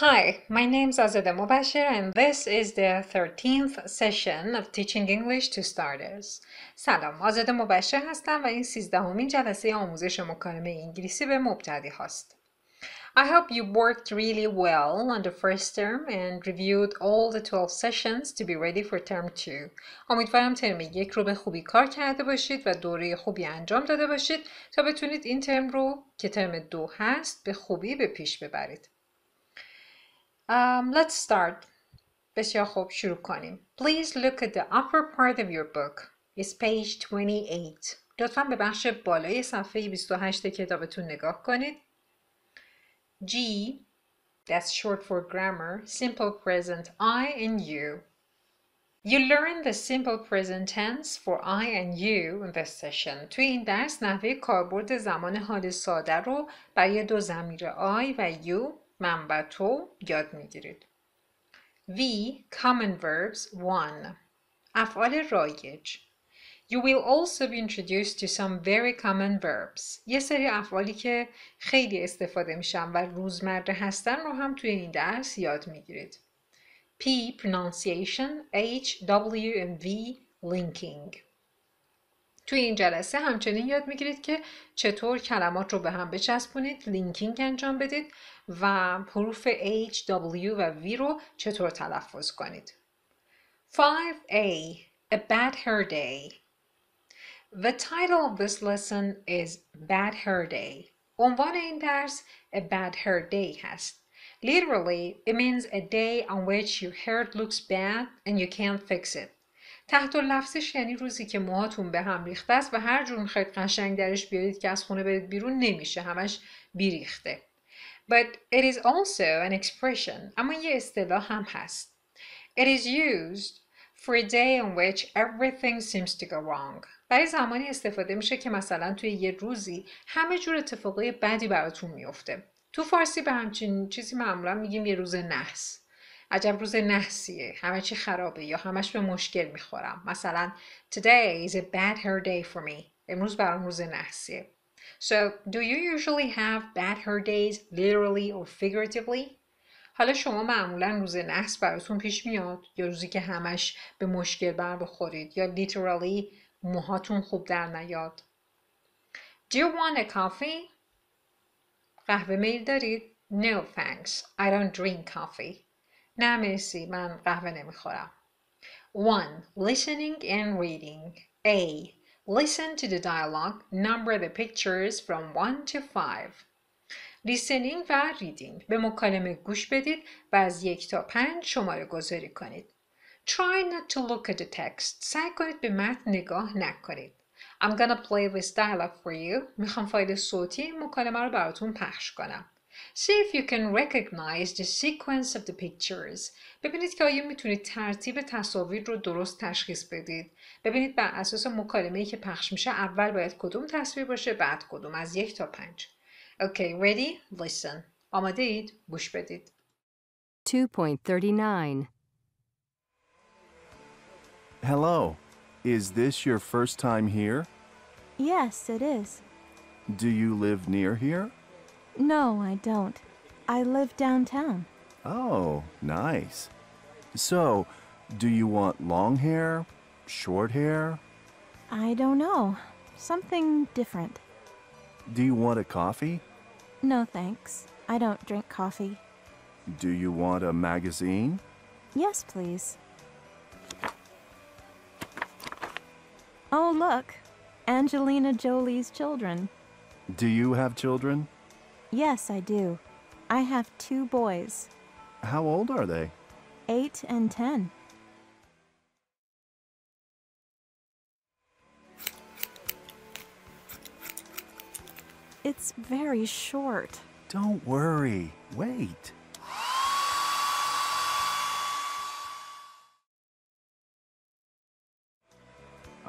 Hi, my name is Azadeh Mubashir and this is the 13th session of Teaching English to Starters. سلام، آزاده مبشر هستم و این 13 همین جلسه آموزش مکالمه انگلیسی به مبتدی هاست. I hope you worked really well on the first term and reviewed all the 12 sessions to be ready for term 2. امیدوارم ترم یک رو به خوبی کار کرده باشید و دوره خوبی انجام داده باشید تا بتونید این ترم رو که ترم دو هست به خوبی به پیش ببرید. Um, let's start. بسیار خوب شروع کنیم. Please look at the upper part of your book. It's page 28. لطفا به بخش بالای صفحه 28 کتابتون نگاه کنید. G That's short for grammar. Simple present I and you. You learn the simple present tense for I and you in this session. توی این درس نحوه کاربرد زمان حال ساده رو برای دو ضمیر I و you تو یاد میگیرید V common verbs one. افعال رایج You will also be introduced to some very common verbs. یه سری افعالی که خیلی استفاده میشن و روزمره هستن رو هم توی این درس یاد میگیرید. P pronunciation, H, W and V linking. توی این جلسه همچنین یاد میگیرید که چطور کلمات رو به هم بچسبونید، لینکینگ انجام بدید و حروف H, W و V رو چطور تلفظ کنید 5A A bad hair day The title of this lesson is Bad Hair Day. عنوان این درس A Bad Hair Day هست. Literally, it means a day on which your hair looks bad and you can't fix it. تحت لفظش یعنی روزی که موهاتون به هم ریخته است و هر جور میخواید قشنگ درش بیارید که از خونه برید بیرون نمیشه همش بیریخته. but it is also an expression اما یه اصطلاح هم هست It is used for a day in which everything seems to go wrong. برای زمانی استفاده میشه که مثلا توی یه روزی همه جور اتفاقای بدی براتون میفته. تو فارسی به همچین چیزی معمولا میگیم یه روز نحس. عجب روز نحسیه. همه چی خرابه یا همش به مشکل میخورم. مثلا Today is a bad hair day for me. امروز برام روز نحسیه. So, do you usually have bad hair days literally or figuratively? حالا شما معمولا روز نحس براتون پیش میاد یا روزی که همش به مشکل بر بخورید یا literally موهاتون خوب در نیاد. Do you want a coffee? قهوه میل دارید؟ No thanks. I don't drink coffee. نه مرسی من قهوه نمیخورم. 1. Listening and reading. A. Listen to the dialogue, number the pictures from 1 to 5. listening و reading به مکالمه گوش بدید و از یک تا پنج شماره گذاری کنید. Try not to look at the text. سعی کنید به متن نگاه نکنید. I'm gonna play this dialogue for you. میخوام فایل صوتی مکالمه رو براتون پخش کنم. See if you can recognize the sequence of the pictures. ببینید که آیا میتونید ترتیب تصاویر رو درست تشخیص بدید. ببینید بر اساس مکالمه ای که پخش میشه اول باید کدوم تصویر باشه بعد کدوم از یک تا پنج. Okay, ready? Listen. آماده اید؟ گوش بدید. 2.39 Hello. Is this your first time here? Yes, it is. Do you live near here? No, I don't. I live downtown. Oh, nice. So, do you want long hair? Short hair? I don't know. Something different. Do you want a coffee? No, thanks. I don't drink coffee. Do you want a magazine? Yes, please. Oh, look. Angelina Jolie's children. Do you have children? Yes, I do. I have two boys. How old are they? Eight and ten. It's very short. Don't worry. Wait.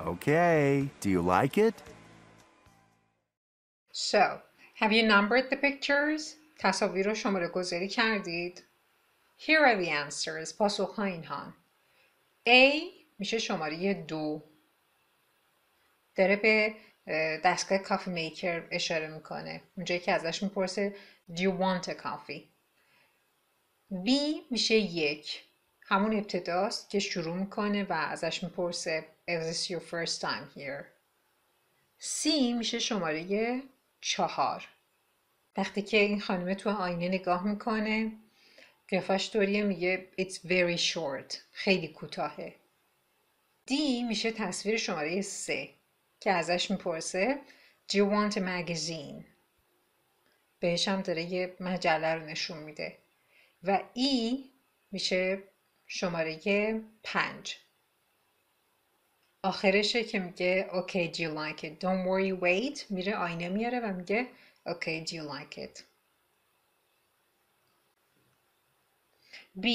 Okay, do you like it? So, Have you numbered the pictures? تصاویر رو شماره گذاری کردید؟ Here are the answers. پاسخ ها این ها. A میشه شماره دو. داره به دستگاه کافی میکر اشاره میکنه. اونجایی که ازش میپرسه Do you want a coffee? B میشه یک. همون ابتداست که شروع میکنه و ازش میپرسه Is this your first time here? C میشه شماره چهار وقتی که این خانمه تو آینه نگاه میکنه قیافش طوریه میگه It's very short خیلی کوتاهه دی میشه تصویر شماره سه که ازش میپرسه Do you want a magazine? بهش هم داره یه مجله رو نشون میده و ای e میشه شماره پنج آخرشه که میگه Okay, do you like it? Don't worry, wait میره آینه میاره و میگه Okay, do you like it? B.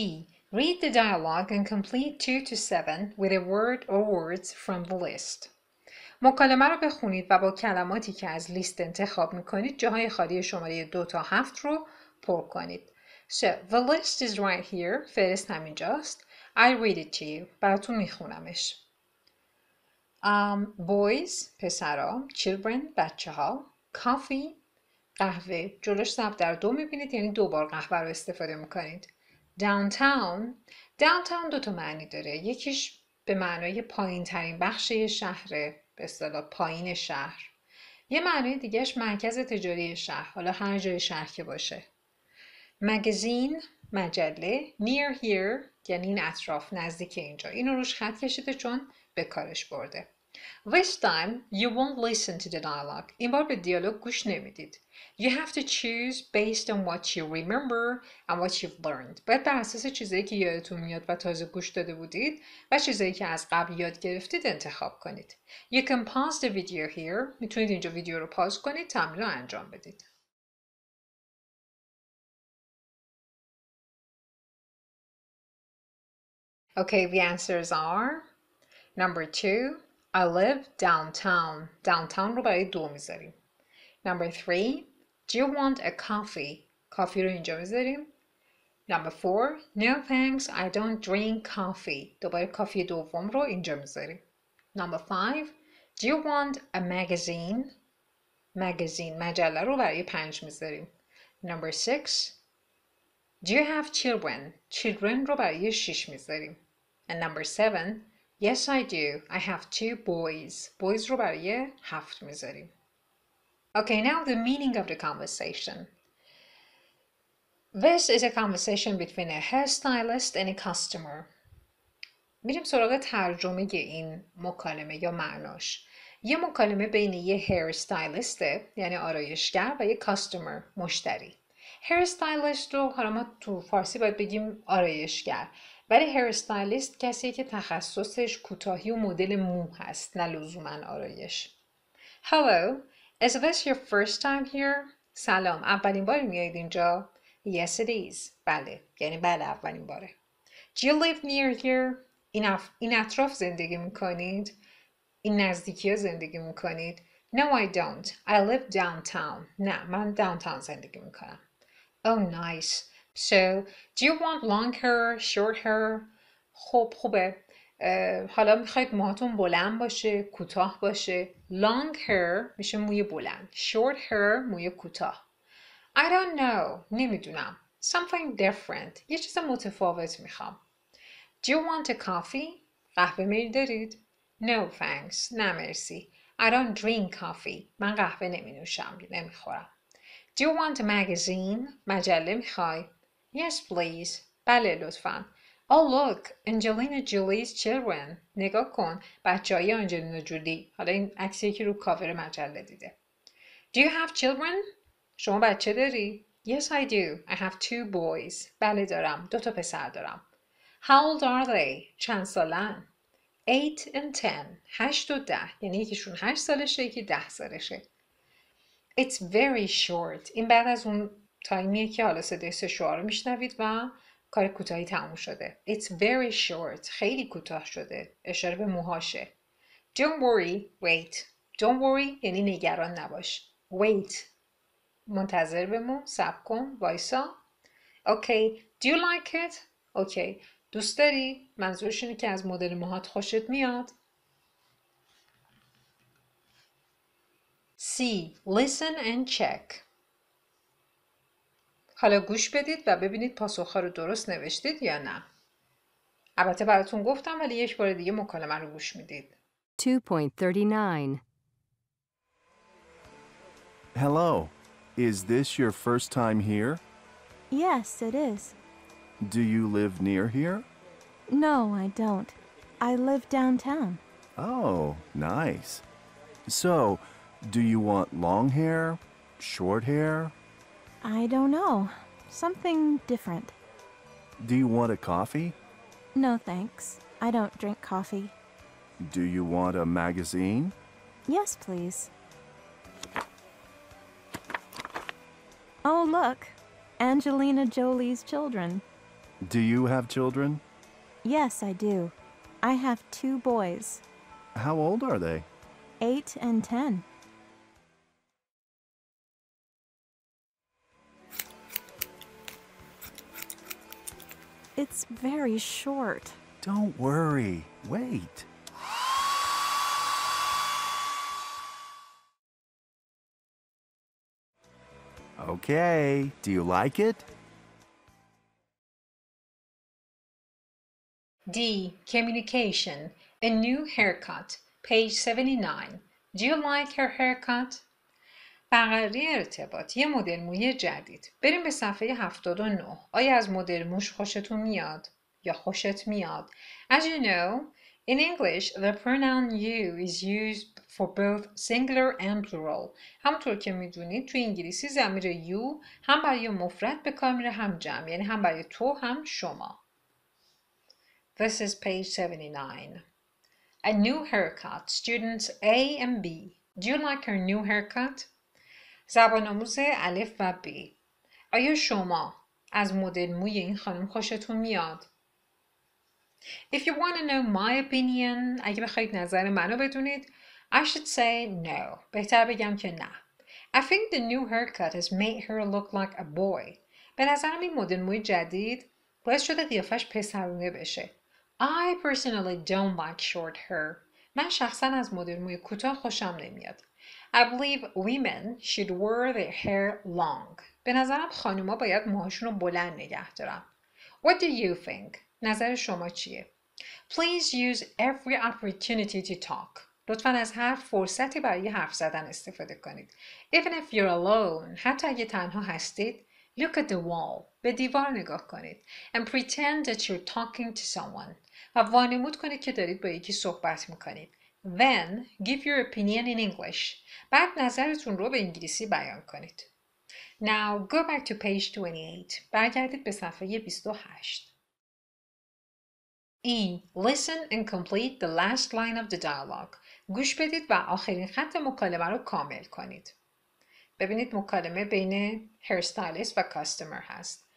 Read the dialogue and complete 2 to 7 with a word or words from the list. مکالمه رو بخونید و با کلماتی که از لیست انتخاب میکنید جاهای خالی شماره 2 تا 7 رو پر کنید. So, the list is right here. فرست همینجاست. I read it to you. براتون میخونمش. um, boys پسرا children بچه ها coffee قهوه جلوش سب در دو میبینید یعنی دو بار قهوه رو استفاده میکنید Downtown Downtown دو تا معنی داره یکیش به معنای پایین ترین بخش شهر به اصطلاح پایین شهر یه معنی دیگهش مرکز تجاری شهر حالا هر جای شهر که باشه مگزین مجله near here یعنی این اطراف نزدیک اینجا اینو روش خط کشیده چون به کارش برده This time, you won't listen to the dialogue. In bir diyalog güçlemedid. You have to choose based on what you remember and what you've learned. باید بر اساس چیزایی که یادتون میاد و تازه گوش داده بودید و چیزایی که از قبل یاد گرفتید انتخاب کنید. You can pause the video here. میتونید اینجا ویدیو رو پاز کنید تمرین رو انجام بدید. Okay, the answers are number two, I live downtown. Downtown رو برای دو میذاریم. Number three. Do you want a coffee? Coffee رو اینجا میذاریم. Number four. No thanks, I don't drink coffee. دوباره کافی دوم رو اینجا میذاریم. Number five. Do you want a magazine? magazine مجله رو برای پنج میذاریم. Number six. Do you have children? Children رو برای شیش میذاریم. And number seven. Yes I do. I have two boys. Boys رو برای هفت میذاریم. Okay, now the meaning of the conversation. This is a conversation between a hairstylist and a customer. میریم سراغ ترجمه این مکالمه یا معناش. یه مکالمه بین یه hairstylist یعنی آرایشگر و یه customer. مشتری. Hairstylist رو حالا ما تو فارسی باید بگیم آرایشگر. ولی استایلیست کسی که تخصصش کوتاهی و مدل مو هست نه لزوما آرایش Hello, is this your first time here? سلام اولین بار میایید اینجا؟ Yes it is بله یعنی بله اولین باره Do you live near here? این, اطراف زندگی میکنید؟ این نزدیکی ها زندگی میکنید؟ No, I don't. I live downtown. نه, من داونتاون زندگی میکنم. Oh, nice. So do you want long hair, short hair? خب خوبه حالا میخواید موهاتون بلند باشه کوتاه باشه long hair میشه موی بلند short hair موی کوتاه I don't know نمیدونم something different یه چیز متفاوت میخوام Do you want a coffee? قهوه میل دارید؟ No thanks نه مرسی I don't drink coffee من قهوه نمی نوشم نمیخورم Do you want a magazine؟ مجله میخوای؟ Yes, please. بله لطفا. Oh look, Angelina Jolie's children. نگاه کن بچه های آنجلینا جولی. حالا این عکسی که رو کاور مجله دیده. Do you have children? شما بچه داری؟ Yes, I do. I have two boys. بله دارم. دو تا پسر دارم. How old are they? چند سالن؟ Eight and ten. هشت و ده. یعنی یکیشون هشت سالشه، یکی ده سالشه. It's very short. این بعد از اون تایمیه که حالا صدای سشوار رو میشنوید و کار کوتاهی تموم شده. It's very short. خیلی کوتاه شده. اشاره به موهاشه. Don't worry. Wait. Don't worry یعنی نگران نباش. Wait. منتظر بمون. سب کن. وایسا. Okay. Do you like it? Okay. دوست داری؟ منظورش اینه که از مدل موهات خوشت میاد؟ See. Listen and check. حالا گوش بدید و ببینید پاسخها رو درست نوشتید یا نه. البته براتون گفتم ولی یک بار دیگه مکالمه رو گوش میدید. 2.39 Hello. Is this your first time here? Yes, it is. Do you live near here? No, I don't. I live downtown. Oh, nice. So, do you want long hair, short hair, I don't know. Something different. Do you want a coffee? No, thanks. I don't drink coffee. Do you want a magazine? Yes, please. Oh, look. Angelina Jolie's children. Do you have children? Yes, I do. I have two boys. How old are they? Eight and ten. It's very short. Don't worry. Wait. Okay, do you like it? D. Communication. A new haircut. Page 79. Do you like her haircut? فقره ارتباط یه مدل موی جدید بریم به صفحه 79 آیا از مدل موش خوشتون میاد یا خوشت میاد As you know In English the pronoun you is used for both singular and plural همونطور که میدونید تو انگلیسی ضمیر you هم برای مفرد به کار میره هم جمع یعنی هم برای تو هم شما This is page 79 A new haircut students A and B Do you like her new haircut? زبان آموز الف و ب آیا شما از مدل موی این خانم خوشتون میاد؟ If you want to know my opinion اگه بخواید نظر منو بدونید I should say no بهتر بگم که نه I think the new haircut has made her look like a boy به نظرم این مدل موی جدید باعث شده قیافش پسرونه بشه I personally don't like short hair من شخصا از مدل موی کوتاه خوشم نمیاد I believe women should wear their hair long. به نظرم خانوما باید موهاشون رو بلند نگه دارن. What do you think? نظر شما چیه؟ Please use every opportunity to talk. لطفا از هر فرصتی برای حرف زدن استفاده کنید. Even if you're alone, حتی اگه تنها هستید, look at the wall. به دیوار نگاه کنید. And pretend that you're talking to someone. و وانمود کنید که دارید با یکی صحبت میکنید. Then give your opinion in English. بعد نظرتون رو به انگلیسی بیان کنید. Now go back to page 28. برگردید به صفحه 28. E. Listen and complete the last line of the dialogue. گوش بدید و آخرین خط مکالمه رو کامل کنید. ببینید مکالمه بین هرستایلیست و کاستمر هست.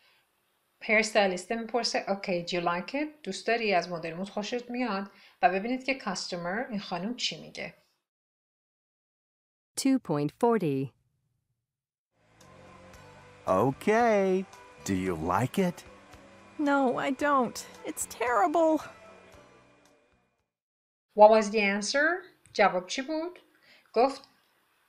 هرستایلیست میپرسه Okay, do you like it؟ دوست داری از مدلمون خوشت میاد؟ و ببینید که کاستومر این خانم چی میگه 2.40 Okay. Do you like it? No, I don't. It's terrible. What was the answer? جواب چی بود؟ گفت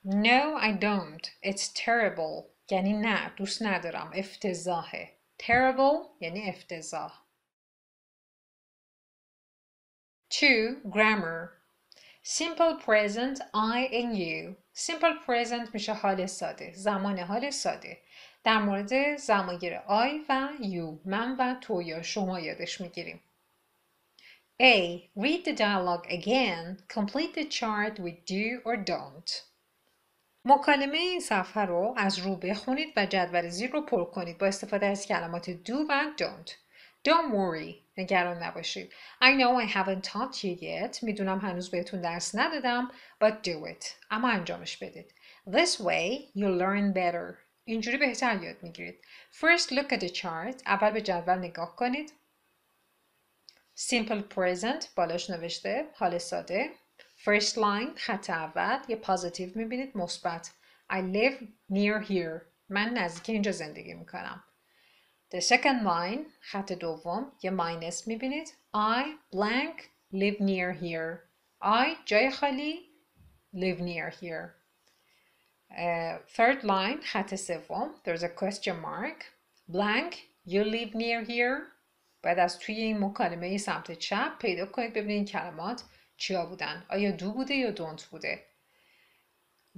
No, I don't. It's terrible. یعنی نه دوست ندارم. افتضاحه. Terrible یعنی افتضاح. 2. Grammar Simple present I and you Simple present میشه حال ساده زمان حال ساده در مورد زمانگیر I و you من و تو یا شما یادش میگیریم A. Read the dialogue again. Complete the chart with do or don't. مکالمه این صفحه رو از رو بخونید و جدول زیر رو پر کنید با استفاده از کلمات do و don't. Don't worry. نگران نباشید. I know I haven't taught you yet. میدونم هنوز بهتون درس ندادم. But do it. اما انجامش بدید. This way you learn better. اینجوری بهتر یاد میگیرید. First look at the chart. اول به جدول نگاه کنید. Simple present. بالاش نوشته. حال ساده. First line. خط اول. یه positive میبینید مثبت. I live near here. من نزدیک اینجا زندگی میکنم. The second line, خط دوم یه ماینس I blank live near here I جای خالی live near here uh, Third line خط سوم there's a question mark blank you live near here بعد از توی این مکالمه سمت چپ پیدا کنید ببینید کلمات چیا بودن آیا دو بوده یا بوده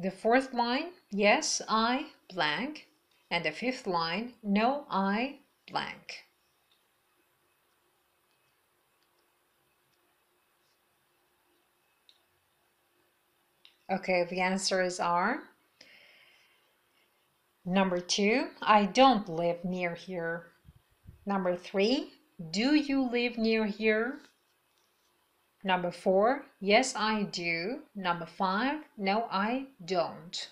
The fourth line yes I blank and the fifth line, no I blank. Okay, the answers are number two, I don't live near here. Number three, do you live near here? Number four, yes, I do. Number five, no, I don't.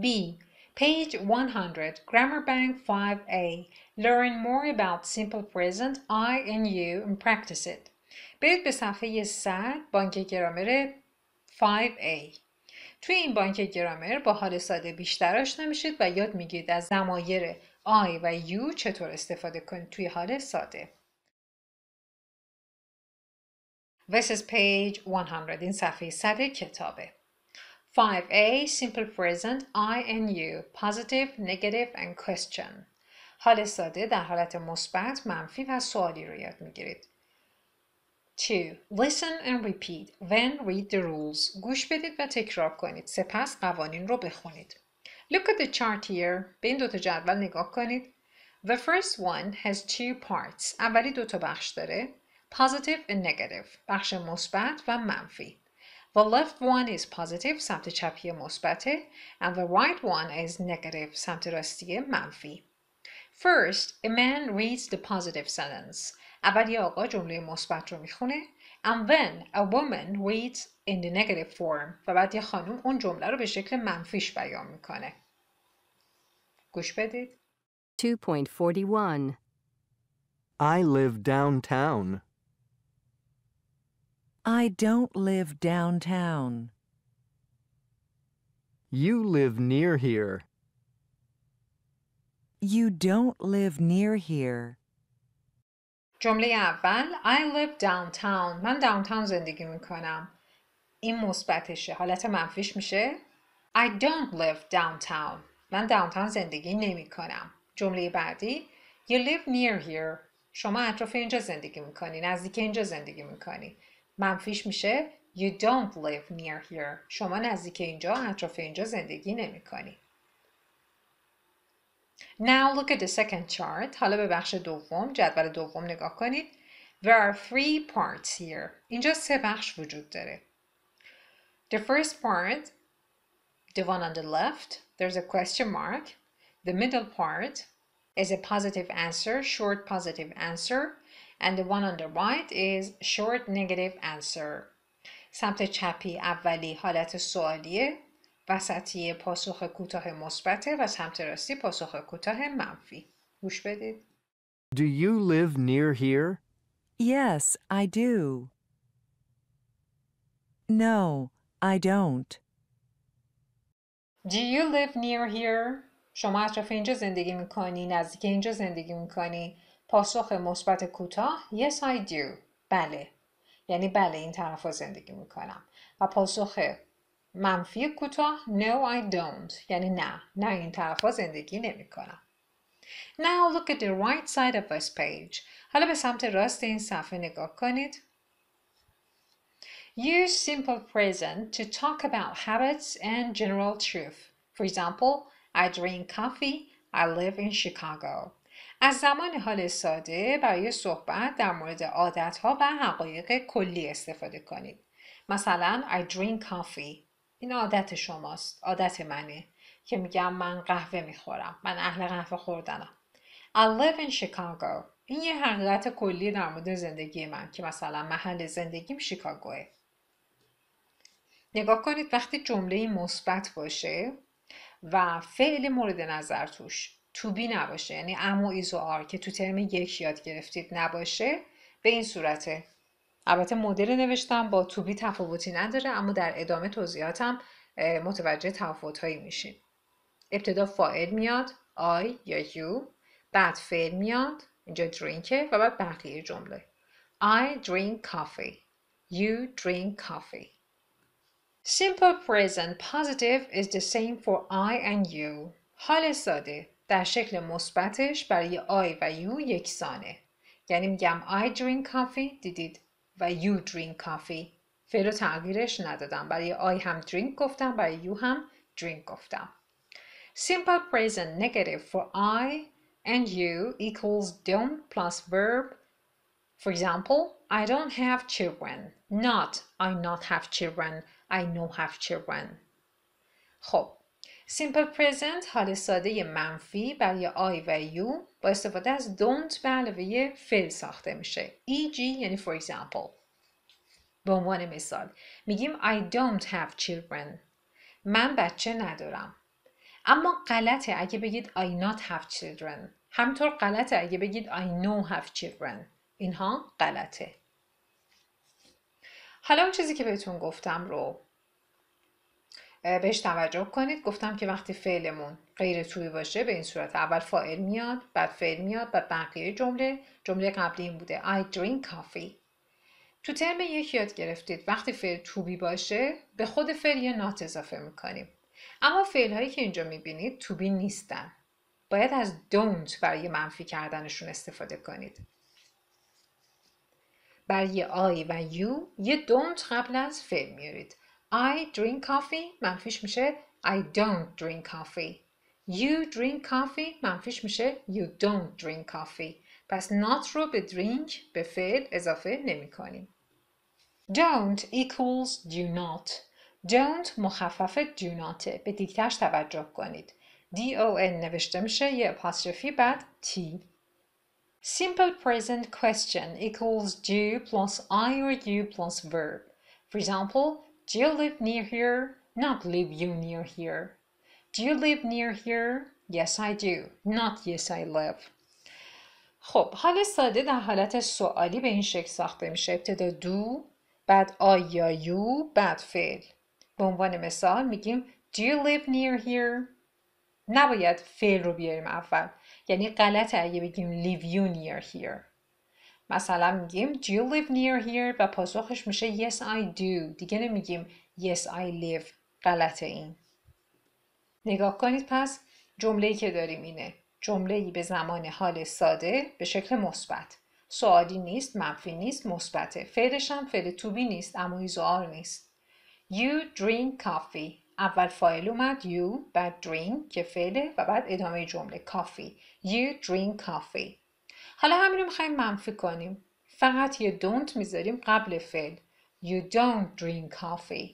B. Page 100, Grammar Bank 5A. Learn more about simple present I and you and practice it. برید به صفحه 100 بانک گرامر 5A. توی این بانک گرامر با حال ساده بیشتر آشنا میشید و یاد میگیرید از زمایر I و you چطور استفاده کنید توی حال ساده. This is page 100 این صفحه 100 کتابه. 5a, simple present, I and you, positive, negative and question. حال ساده در حالت مثبت، منفی و سوالی رو یاد میگیرید. 2. Listen and repeat. Then read the rules. گوش بدید و تکرار کنید. سپس قوانین رو بخونید. Look at the chart here. به این دوتا جدول نگاه کنید. The first one has two parts. اولی دوتا بخش داره. Positive and negative. بخش مثبت و منفی. The left one is positive سمت چپی مثبته and the right one is negative سمت راستی منفی. First, a man reads the positive sentence. اول یه آقا جمله مثبت رو میخونه and then a woman reads in the negative form و بعد یه خانم اون جمله رو به شکل منفیش بیان میکنه. گوش بدید. 2.41 I live downtown. I don't live downtown. You live near here. You don't live near here. جمله اول I live downtown. من downtown زندگی میکنم. این مثبتشه. حالت منفیش میشه I don't live downtown. من downtown زندگی نمیکنم. جمله بعدی You live near here. شما اطراف اینجا زندگی میکنی. نزدیک اینجا زندگی میکنی. منفیش میشه You don't live near here. شما نزدیک اینجا اطراف اینجا زندگی نمی کنی. Now look at the second chart. حالا به بخش دوم جدول دوم نگاه کنید. There are three parts here. اینجا سه بخش وجود داره. The first part, the one on the left, there's a question mark. The middle part is a positive answer, short positive answer. and the one on the right is short negative answer سمت چپی اولی حالت سوالیه وسطی پاسخ کوتاه مثبته و سمت راستی پاسخ کوتاه منفی گوش بدید Do you live near here? Yes, I do. No, I don't. Do you live near here? شما اطراف اینجا زندگی میکنی؟ نزدیک اینجا زندگی میکنی؟ پاسخ مثبت کوتاه Yes I do بله یعنی بله این طرف زندگی میکنم و پاسخ منفی کوتاه No I don't یعنی نه نه این طرف زندگی نمیکنم Now look at the right side of this page. حالا به سمت راست این صفحه نگاه کنید. Use simple present to talk about habits and general truth. For example, I drink coffee, I live in Chicago. از زمان حال ساده برای صحبت در مورد ها و حقایق کلی استفاده کنید. مثلا I drink coffee. این عادت شماست. عادت منه. که میگم من قهوه میخورم. من اهل قهوه خوردنم. I live in Chicago. این یه حقیقت کلی در مورد زندگی من که مثلا محل زندگیم شیکاگوه. نگاه کنید وقتی جمله مثبت باشه و فعل مورد نظر توش توبی نباشه یعنی ام و ایز و آر که تو ترم یک یاد گرفتید نباشه به این صورته البته مدل نوشتم با توبی تفاوتی نداره اما در ادامه توضیحاتم متوجه تفاوت هایی میشین ابتدا فاعل میاد آی یا یو بعد فعل میاد اینجا درینکه و بعد بقیه جمله I drink coffee You drink coffee Simple present positive is the same for I and you حال ساده در شکل مثبتش برای آی و یو یکسانه یعنی میگم I drink coffee دیدید و you drink coffee فعل تغییرش ندادم برای آی هم drink گفتم برای یو هم drink گفتم Simple present negative for I and you equals don't plus verb. For example, I don't have children. Not I not have children. I no have children. خب سیمپل پرزنت حال ساده منفی برای آی و یو با استفاده از don't به علاوه فیل ساخته میشه. E.g. یعنی for example. به عنوان مثال میگیم I don't have children. من بچه ندارم. اما غلطه اگه بگید I not have children. همطور غلطه اگه بگید I know have children. اینها غلطه. حالا اون چیزی که بهتون گفتم رو بهش توجه کنید گفتم که وقتی فعلمون غیر توی باشه به این صورت اول فاعل میاد بعد فعل میاد بعد بقیه جمله جمله قبلی این بوده I drink coffee تو ترم یک یاد گرفتید وقتی فعل توبی باشه به خود فعل یه نات اضافه میکنیم اما فعل هایی که اینجا میبینید توبی نیستن باید از don't برای منفی کردنشون استفاده کنید برای I و you یه don't قبل از فعل میارید I drink coffee منفیش میشه I don't drink coffee You drink coffee منفیش میشه You don't drink coffee پس not رو به drink به فعل اضافه نمی کنیم Don't equals do not Don't مخفف do not به دیکتش توجه کنید D-O-N نوشته میشه یه اپاستروفی بعد T Simple present question equals do plus I or you plus verb For example, Do you live near here? Not live you near here. Do you live near here? Yes I do. Not yes I live. خب حال ساده در حالت سوالی به این شکل ساخته میشه ابتدا دو بعد آیا یو بعد فعل به عنوان مثال میگیم Do you live near here? نباید فعل رو بیاریم اول یعنی غلطه اگه بگیم live you near here مثلا میگیم Do you live near here و پاسخش میشه Yes I do دیگه نمیگیم Yes I live غلطه این نگاه کنید پس جمله‌ای که داریم اینه جمله‌ای به زمان حال ساده به شکل مثبت سوالی نیست منفی نیست مثبته فعلش هم فعل توبی نیست اما ایزوار نیست You drink coffee اول فایل اومد you بعد drink که فعله و بعد ادامه جمله کافی you drink coffee حالا همین رو میخوایم منفی کنیم فقط یه don't میذاریم قبل فعل You don't drink coffee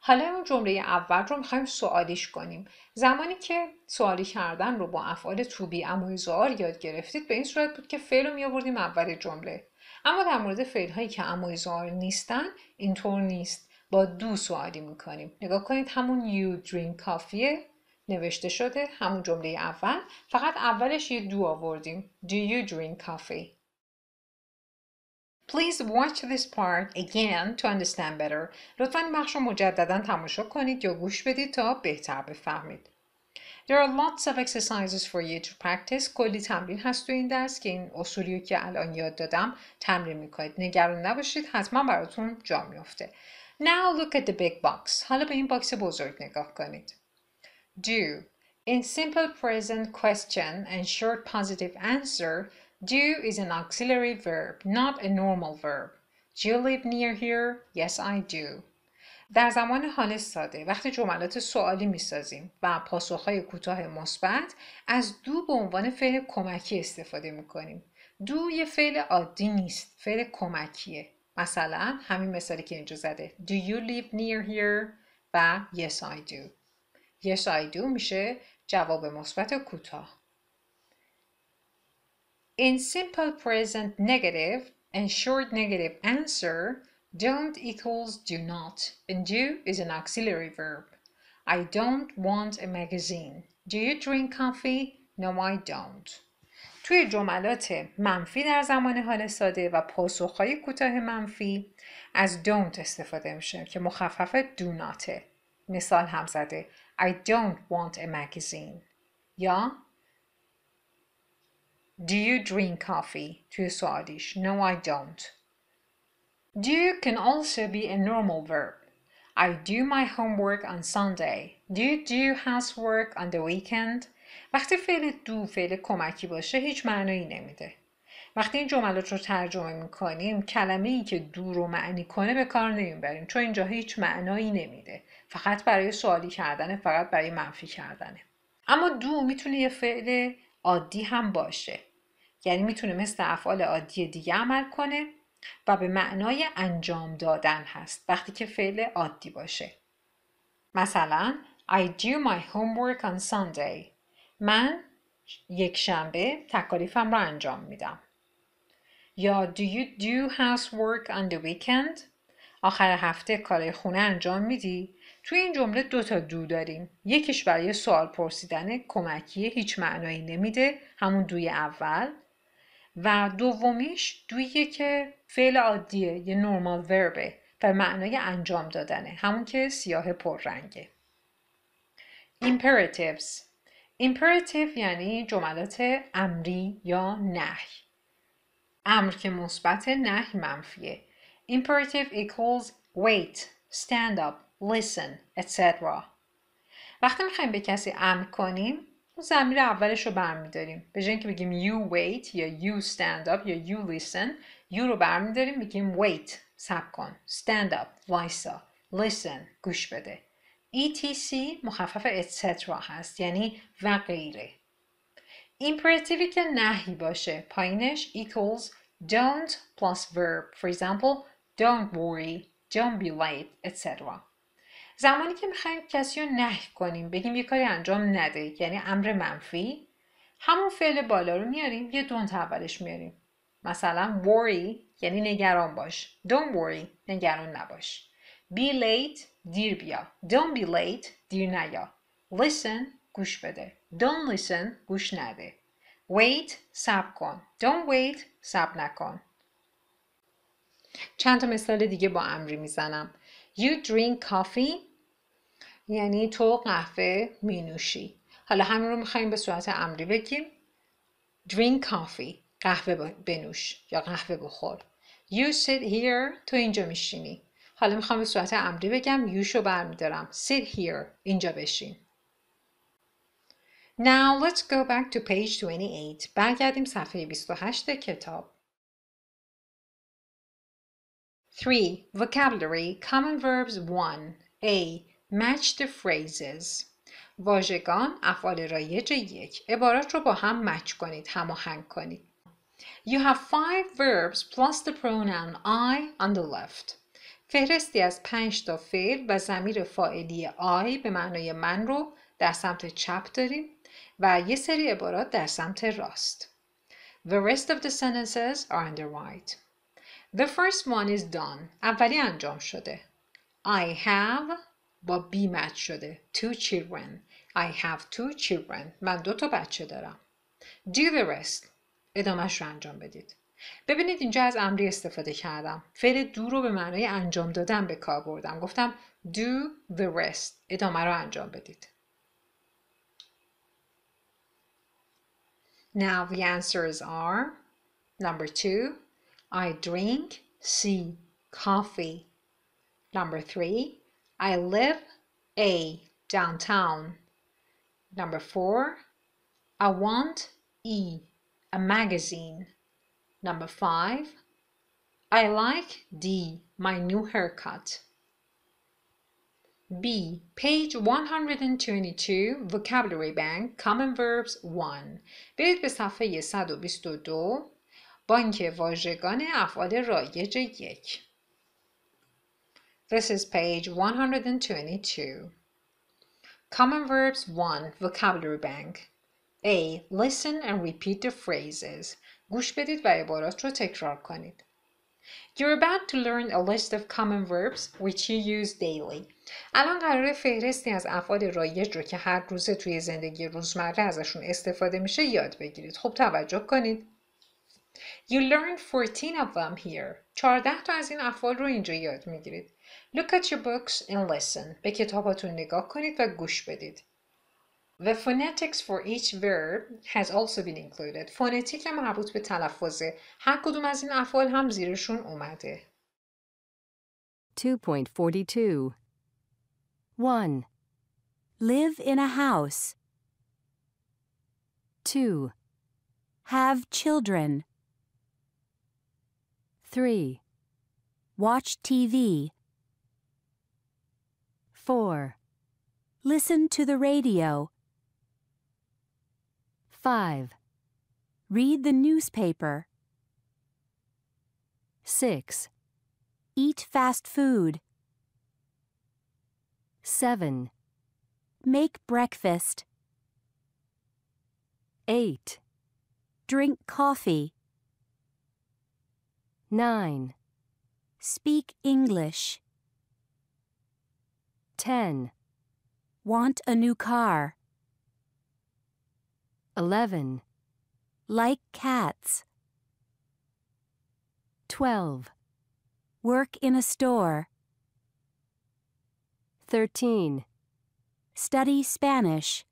حالا اون جمله اول رو میخوایم سوالیش کنیم زمانی که سوالی کردن رو با افعال توبی اما زار یاد گرفتید به این صورت بود که فعل رو میآوردیم اول جمله اما در مورد فعل هایی که اما نیستن اینطور نیست با دو سوالی میکنیم نگاه کنید همون you drink coffee نوشته شده همون جمله اول فقط اولش یه دو آوردیم Do you drink coffee? Please watch this part again to understand better. لطفاً این بخش رو مجددا تماشا کنید یا گوش بدید تا بهتر بفهمید. There are lots of exercises for you to practice. کلی تمرین هست تو این درس که این اصولی که الان یاد دادم تمرین میکنید. نگران نباشید حتما براتون جا میفته. Now look at the big box. حالا به این باکس بزرگ نگاه کنید. Do. In simple present question and short positive answer, do is an auxiliary verb, not a normal verb. Do you live near here? Yes, I do. در زمان حال ساده وقتی جملات سوالی میسازیم و پاسخهای کوتاه مثبت از دو به عنوان فعل کمکی استفاده میکنیم دو یه فعل عادی نیست فعل کمکیه مثلا همین مثالی که اینجا زده Do you live near here؟ و Yes I do Yes I do میشه جواب مثبت کوتاه. In simple present negative and short negative answer, don't equals do not, and do is an auxiliary verb. I don't want a magazine. Do you drink coffee? No, I don't. توی جملات منفی در زمان حال ساده و پاسخهای کوتاه منفی از don't استفاده میشه که مخفف do not. مثال هم زده I don't want a magazine یا Do you drink coffee? توی swedish. No I don't Do can also be a normal verb I do my homework on Sunday. Do you do housework on the weekend? وقتی فعل do فعل کمکی باشه هیچ معنایی نمیده. وقتی این جملات رو ترجمه میکنیم کلمه ای که دو رو معنی کنه به کار نمیبریم چون اینجا هیچ معنایی نمیده فقط برای سوالی کردنه فقط برای منفی کردنه اما دو میتونه یه فعل عادی هم باشه یعنی میتونه مثل افعال عادی دیگه عمل کنه و به معنای انجام دادن هست وقتی که فعل عادی باشه مثلا I do my homework on Sunday من یک شنبه تکالیفم را انجام میدم یا do you do housework on the weekend؟ آخر هفته کار خونه انجام میدی؟ توی این جمله دو تا دو داریم. یکیش برای سوال پرسیدن کمکی هیچ معنایی نمیده همون دوی اول و دومیش دویه که فعل عادیه یه نورمال وربه و معنای انجام دادنه همون که سیاه پررنگه. imperatives imperative یعنی جملات امری یا نهی امر که مثبت نهی منفیه imperative equals wait stand up listen etc وقتی میخوایم به کسی امر کنیم اون زمیر اولش رو برمیداریم به جای اینکه بگیم you wait یا you stand up یا you listen you رو برمیداریم میگیم wait سب کن stand up وایسا listen گوش بده etc مخفف etc هست یعنی و غیره imperative که نهی باشه پایینش equals don't plus verb for example don't worry don't be late etc زمانی که میخوایم کسی رو نهی کنیم بگیم یه کاری انجام نده یعنی امر منفی همون فعل بالا رو میاریم یه دونت اولش میاریم مثلا worry یعنی نگران باش don't worry نگران نباش be late دیر بیا don't be late دیر نیا listen گوش بده Don't listen گوش نده. Wait سب کن. Don't wait سب نکن. چند تا مثال دیگه با امری میزنم. You drink coffee یعنی تو قهوه می نوشی. حالا همین رو میخوایم به صورت امری بگیم. Drink coffee قهوه بنوش یا قهوه بخور. You sit here تو اینجا میشینی. حالا میخوام به صورت امری بگم you شو برمیدارم. Sit here اینجا بشین. Now let's go back to page 28. برگردیم صفحه 28 کتاب. 3. Vocabulary Common Verbs 1 A. Match the phrases واژگان افعال رایج یک عبارات رو با هم مچ کنید هماهنگ کنید You have five verbs plus the pronoun I on the left فهرستی از پنج تا فعل و ضمیر فاعلی I به معنای من رو در سمت چپ داریم و یه سری عبارات در سمت راست. The rest of the sentences are white. The first one is done. اولی انجام شده. I have با be match شده. Two children. I have two children. من دو تا بچه دارم. Do the rest. ادامهش رو انجام بدید. ببینید اینجا از امری استفاده کردم. فعل دو رو به معنای انجام دادن به کار بردم. گفتم do the rest. ادامه رو انجام بدید. Now the answers are number two, I drink C coffee. Number three, I live A downtown. Number four, I want E a magazine. Number five, I like D my new haircut. B. Page 122 Vocabulary Bank Common Verbs 1 برید به صفحه 122 بانک واژگان افعال رایج یک This is page 122 Common Verbs 1 Vocabulary Bank A. Listen and repeat the phrases گوش بدید و عبارات رو تکرار کنید You're about to learn a list of common verbs which you use daily. الان قرار فهرستی از افعال رایج رو که هر روز توی زندگی روزمره ازشون استفاده میشه یاد بگیرید. خب توجه کنید. You learn 14 of them here. 14 تا از این افعال رو اینجا یاد میگیرید. Look at your books and listen. به کتاباتون نگاه کنید و گوش بدید. The phonetics for each verb has also been included. فونتیک مربوط به تلفظه. هر کدوم از این افعال هم زیرشون اومده. 2.42 1. Live in a house. 2. Have children. 3. Watch TV. 4. Listen to the radio. 5. Read the newspaper. 6. Eat fast food. 7. Make breakfast. 8. Drink coffee. 9. Speak English. 10. Want a new car. 11. Like cats. 12. Work in a store. 13. Study Spanish.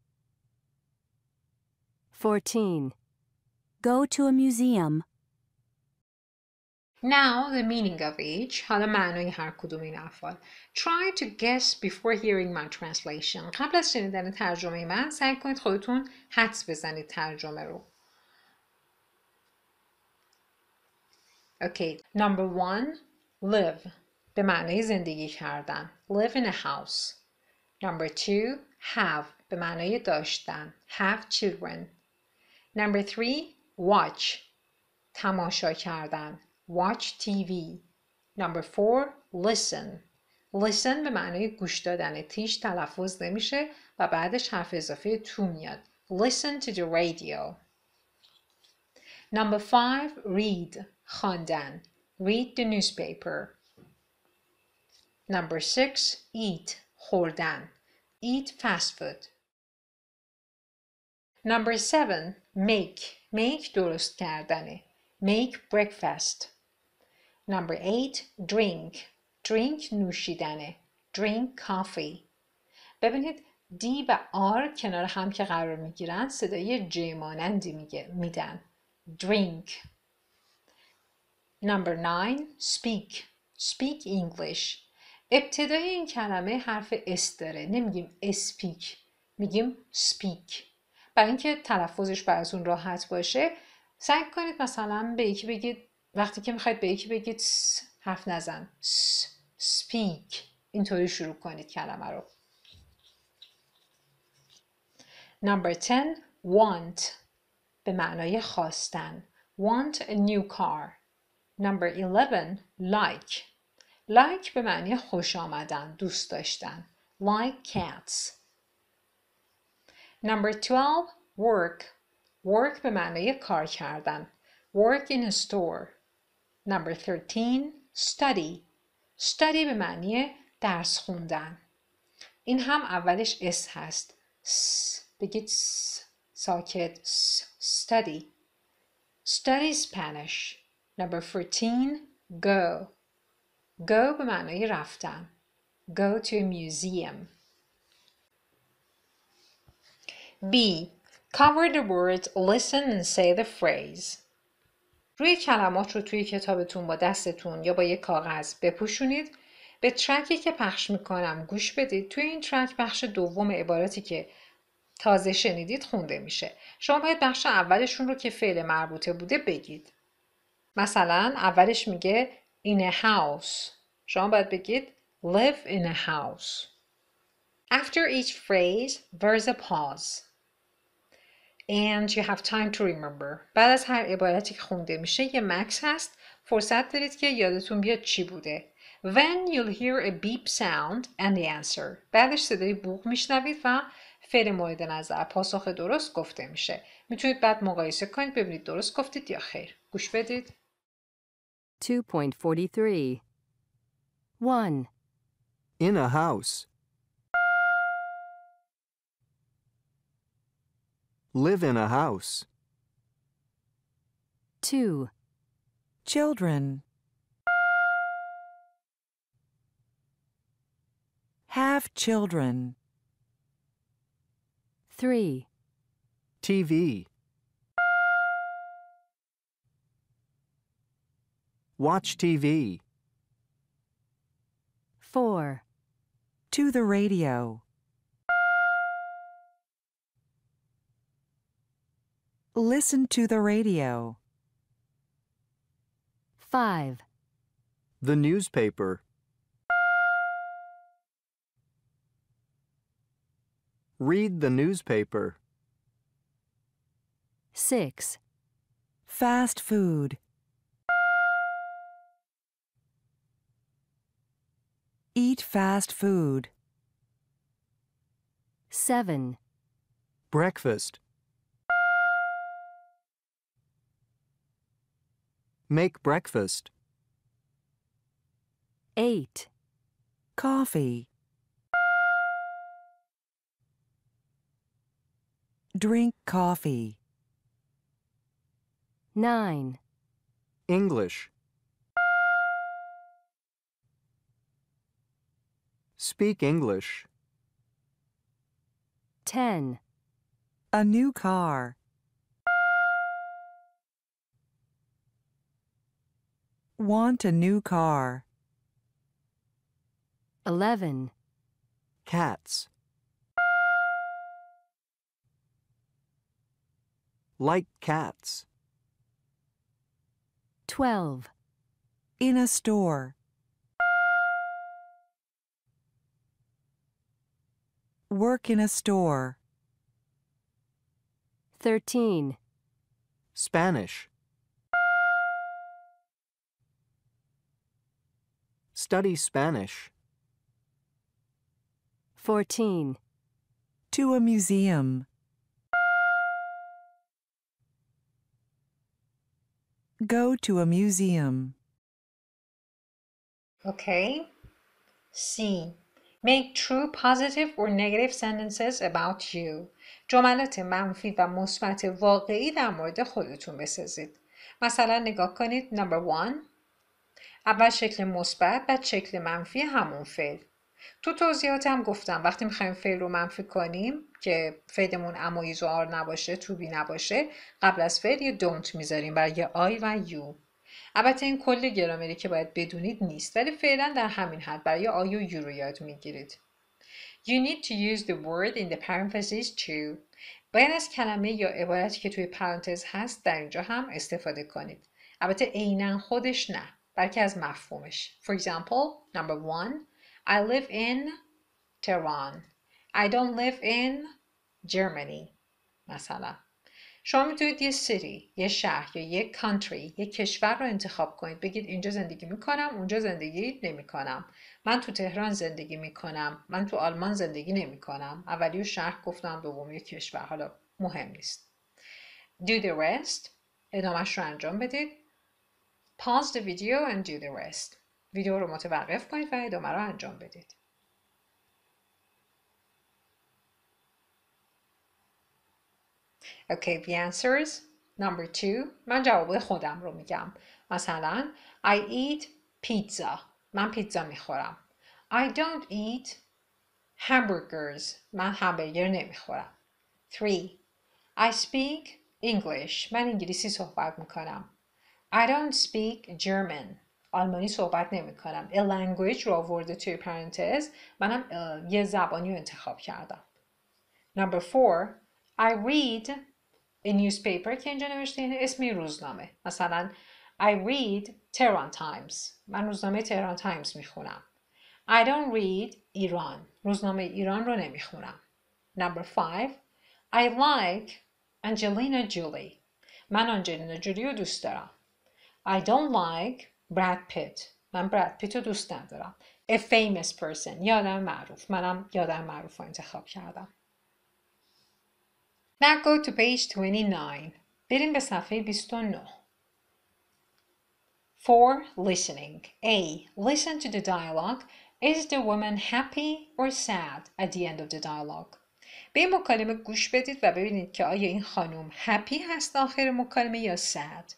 14. Go to a museum. Now the meaning of each حالا معنای هر کدوم این افعال Try to guess before hearing my translation قبل از شنیدن ترجمه من سعی کنید خودتون حدس بزنید ترجمه رو Okay, number one, live به معنای زندگی کردن Live in a house Number two, have به معنای داشتن Have children Number three, watch تماشا کردن watch TV number four listen listen به معنای گوش دادن تیش تلفظ نمیشه و بعدش حرف اضافه تو میاد listen to the radio number five read خواندن read the newspaper number six eat خوردن eat fast food number seven make make درست کردنه make breakfast Number eight, drink. drink نوشیدنه. drink coffee. ببینید دی و آر کنار هم که قرار میگیرن صدای ج مانندی میگه میدن. drink. Number nine, speak. speak English. ابتدای این کلمه حرف اس داره. نمیگیم اسپیک. میگیم speak. برای اینکه تلفظش بر اون راحت باشه سعی کنید مثلا به یکی بگید وقتی که میخواید به یکی بگید حرف نزن س سپیک اینطوری شروع کنید کلمه رو نمبر 10 want به معنای خواستن want a new car نمبر 11 like like به معنی خوش آمدن دوست داشتن like cats نمبر 12 work work به معنای کار کردن work in a store Number 13 study study به معنی درس خوندن این هم اولش اس هست س بگید س ساکت س study study Spanish Number 14 go go به معنی رفتن go to a museum B cover the words listen and say the phrase روی کلمات رو توی کتابتون با دستتون یا با یک کاغذ بپوشونید به ترکی که پخش میکنم گوش بدید توی این ترک بخش دوم عبارتی که تازه شنیدید خونده میشه شما باید بخش اولشون رو که فعل مربوطه بوده بگید مثلا اولش میگه in a house شما باید بگید live in a house After each phrase, there's a pause. and you have time to remember بعد از هر عبارتی که خونده میشه یه مکس هست فرصت دارید که یادتون بیاد چی بوده When you'll hear a beep sound and the answer بعدش صدای بوغ میشنوید و فعل مورد نظر پاسخ درست گفته میشه میتونید بعد مقایسه کنید ببینید درست گفتید یا خیر گوش بدید 2.43 1 In a house Live in a house. 2. Children. Have children. 3. TV. Watch TV. 4. To the radio. Listen to the radio. 5. The newspaper. Read the newspaper. 6. Fast food. Eat fast food. 7. Breakfast. Make breakfast. 8. Coffee. Drink coffee. 9. English. Speak English. 10. A new car. Want a new car. 11. Cats. Like cats. 12. In a store. Work in a store. 13. Spanish. Study Spanish. 14. To a museum. Go to a museum. Okay. C. Make true positive or negative sentences about you. جملات منفی و مثبت واقعی در مورد خودتون بسازید. مثلا نگاه کنید number one اول شکل مثبت بعد شکل منفی همون فعل تو توضیحاتم گفتم وقتی میخوایم فعل رو منفی کنیم که فعلمون و آر نباشه تو بی نباشه قبل از فعل یه دونت میذاریم برای آی و یو البته این کل گرامری که باید بدونید نیست ولی فعلا در همین حد برای آی و یو رو یاد میگیرید You need to use the word in the parentheses too. باید از کلمه یا عبارتی که توی پرانتز هست در اینجا هم استفاده کنید. البته عینا خودش نه. بلکه از مفهومش for example number one I live in Tehran I don't live in Germany مثلا شما میتونید یه سری یه شهر یا یه کانتری یه کشور رو انتخاب کنید بگید اینجا زندگی میکنم اونجا زندگی نمیکنم من تو تهران زندگی میکنم من تو آلمان زندگی نمیکنم اولی و شهر گفتم دومی کشور حالا مهم نیست do the rest ادامهش رو انجام بدید Pause the video and do the rest. ویدیو رو متوقف کنید و ادامه رو انجام بدید. Okay, the answers. Number two. من جواب خودم رو میگم. مثلا I eat pizza. من پیتزا میخورم. I don't eat hamburgers. من همبرگر نمیخورم. Three. I speak English. من انگلیسی صحبت میکنم. I don't speak German آلمانی صحبت نمی کنم a language رو آورده توی پرانتز منم یه زبانی رو انتخاب کردم number four I read a newspaper که اینجا نوشته اینه اسمی روزنامه مثلا I read Tehran Times من روزنامه تهران تایمز میخونم I don't read ایران روزنامه ایران رو نمیخونم number five I like Angelina Jolie من آنجلینا جولی رو دوست دارم I don't like Brad Pitt من براد پیت رو دوست ندارم A famous person یادم معروف منم یادم معروف رو انتخاب کردم Now go to page 29 بریم به صفحه 29 Four. listening A. Listen to the dialogue Is the woman happy or sad at the end of the dialogue? به این مکالمه گوش بدید و ببینید که آیا این خانم happy هست آخر مکالمه یا sad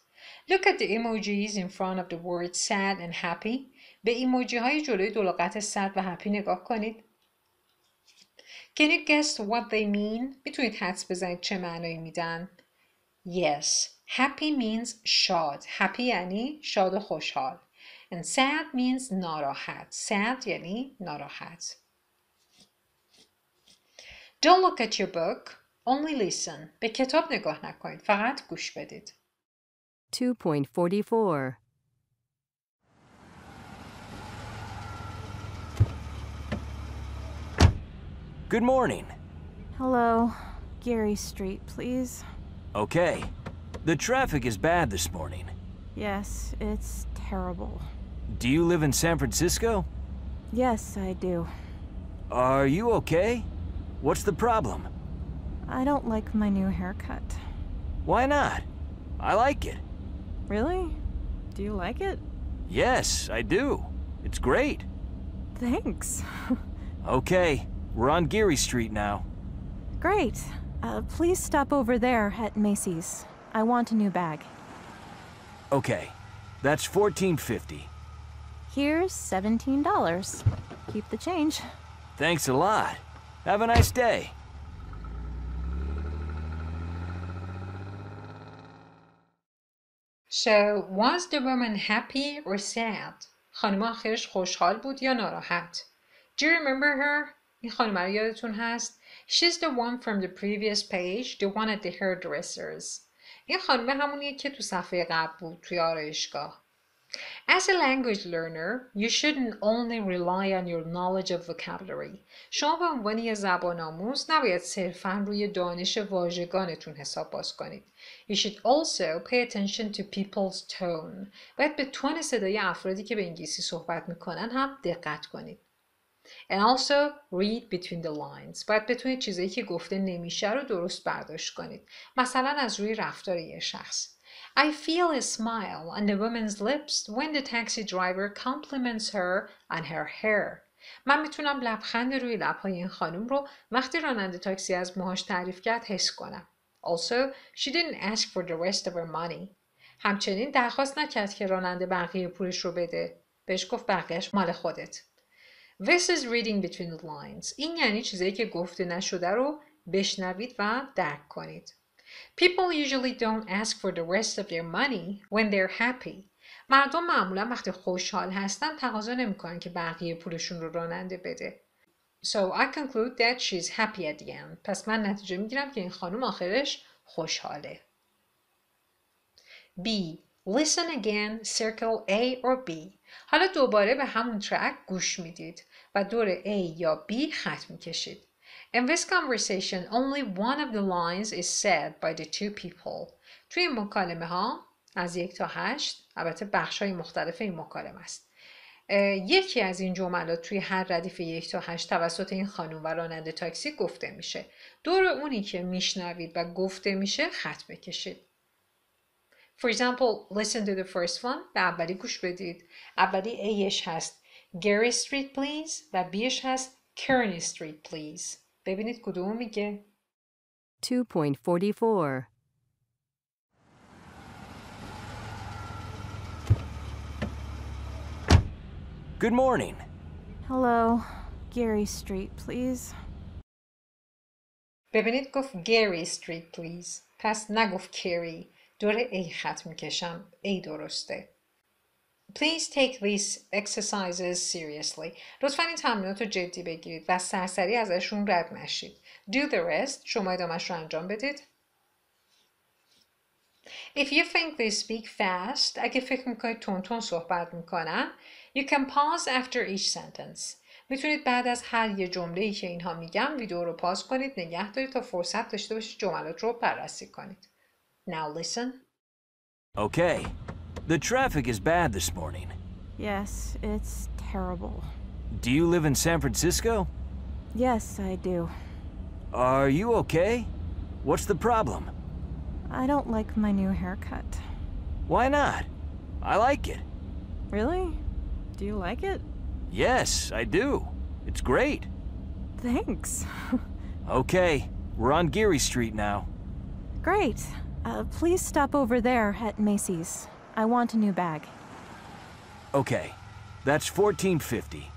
Look at the emojis in front of the word sad and happy. به ایموجی های جلوی دلقت sad و happy نگاه کنید. Can you guess what they mean? میتونید حدس بزنید چه معنایی میدن؟ Yes. Happy means شاد. Happy یعنی شاد و خوشحال. And sad means ناراحت. Sad یعنی ناراحت. Don't look at your book. Only listen. به کتاب نگاه نکنید. فقط گوش بدید. 2.44. Good morning. Hello. Gary Street, please. Okay. The traffic is bad this morning. Yes, it's terrible. Do you live in San Francisco? Yes, I do. Are you okay? What's the problem? I don't like my new haircut. Why not? I like it. Really? Do you like it? Yes, I do. It's great. Thanks. okay, we're on Geary Street now. Great. Uh, please stop over there at Macy's. I want a new bag. Okay, that's fourteen fifty. Here's $17. Keep the change. Thanks a lot. Have a nice day. So was the woman happy or sad? خانم آخرش خوشحال بود یا ناراحت؟ Do you remember her? این خانم رو یادتون هست؟ She's the one from the previous page, the one at the hairdressers. این خانم همونیه که تو صفحه قبل بود توی آرایشگاه. As a language learner, you shouldn't only rely on your knowledge of vocabulary. شما به عنوان یه زبان آموز نباید صرفا روی دانش واژگانتون حساب باز کنید. You should also pay attention to people's tone. باید به تون صدای افرادی که به انگلیسی صحبت میکنن هم دقت کنید. And also read between the lines. باید بتونید چیزایی که گفته نمیشه رو درست برداشت کنید. مثلا از روی رفتار یه شخص. I feel a smile on the woman's lips when the taxi driver compliments her on her hair. من میتونم لبخند روی لبهای این خانم رو وقتی راننده تاکسی از موهاش تعریف کرد حس کنم. Also, she didn't ask for the rest of her money. همچنین درخواست نکرد که راننده بقیه پولش رو بده. بهش گفت بقیهش مال خودت. This is reading between the lines. این یعنی چیزایی که گفته نشده رو بشنوید و درک کنید. People usually don't ask for the rest of their money when they're happy. مردم معمولا وقتی خوشحال هستن تقاضا نمیکنن که بقیه پولشون رو راننده بده. So I conclude that she's happy at the end. پس من نتیجه میگیرم که این خانم آخرش خوشحاله. B. Listen again, circle A or B. حالا دوباره به همون ترک گوش میدید و دور A یا B خط میکشید. In this conversation, only one of the lines is said by the two people. توی این مکالمه ها از یک تا هشت البته بخش های مختلف این مکالمه است. یکی از این جملات توی هر ردیف یک تا هشت توسط این خانم و راننده تاکسی گفته میشه. دور اونی که میشنوید و گفته میشه خط بکشید. For example, listen to the first one. به اولی گوش بدید. اولی ایش هست. Gary Street please و بیش هست Kearney Street please. ببینید کدوم میگه 2.44 Good morning. Hello. Gary please. ببینید گفت گری استریت پلیز. پس نگفت کری. دور ای خط میکشم. ای درسته. Please take these exercises seriously. لطفا این تمرینات رو جدی بگیرید و سرسری ازشون رد نشید. Do the rest. شما ادامهش رو انجام بدید. If you think they speak fast, اگه فکر میکنید تون صحبت میکنن, you can pause after each sentence. میتونید بعد از هر یه جمله که اینها میگم ویدیو رو پاس کنید نگه دارید تا فرصت داشته باشید جملات رو بررسی کنید. Now listen. Okay. The traffic is bad this morning. Yes, it's terrible. Do you live in San Francisco? Yes, I do. Are you okay? What's the problem? I don't like my new haircut. Why not? I like it. Really? Do you like it? Yes, I do. It's great. Thanks. okay, we're on Geary Street now. Great. Uh, please stop over there at Macy's. I want a new bag. Okay. That's fourteen fifty.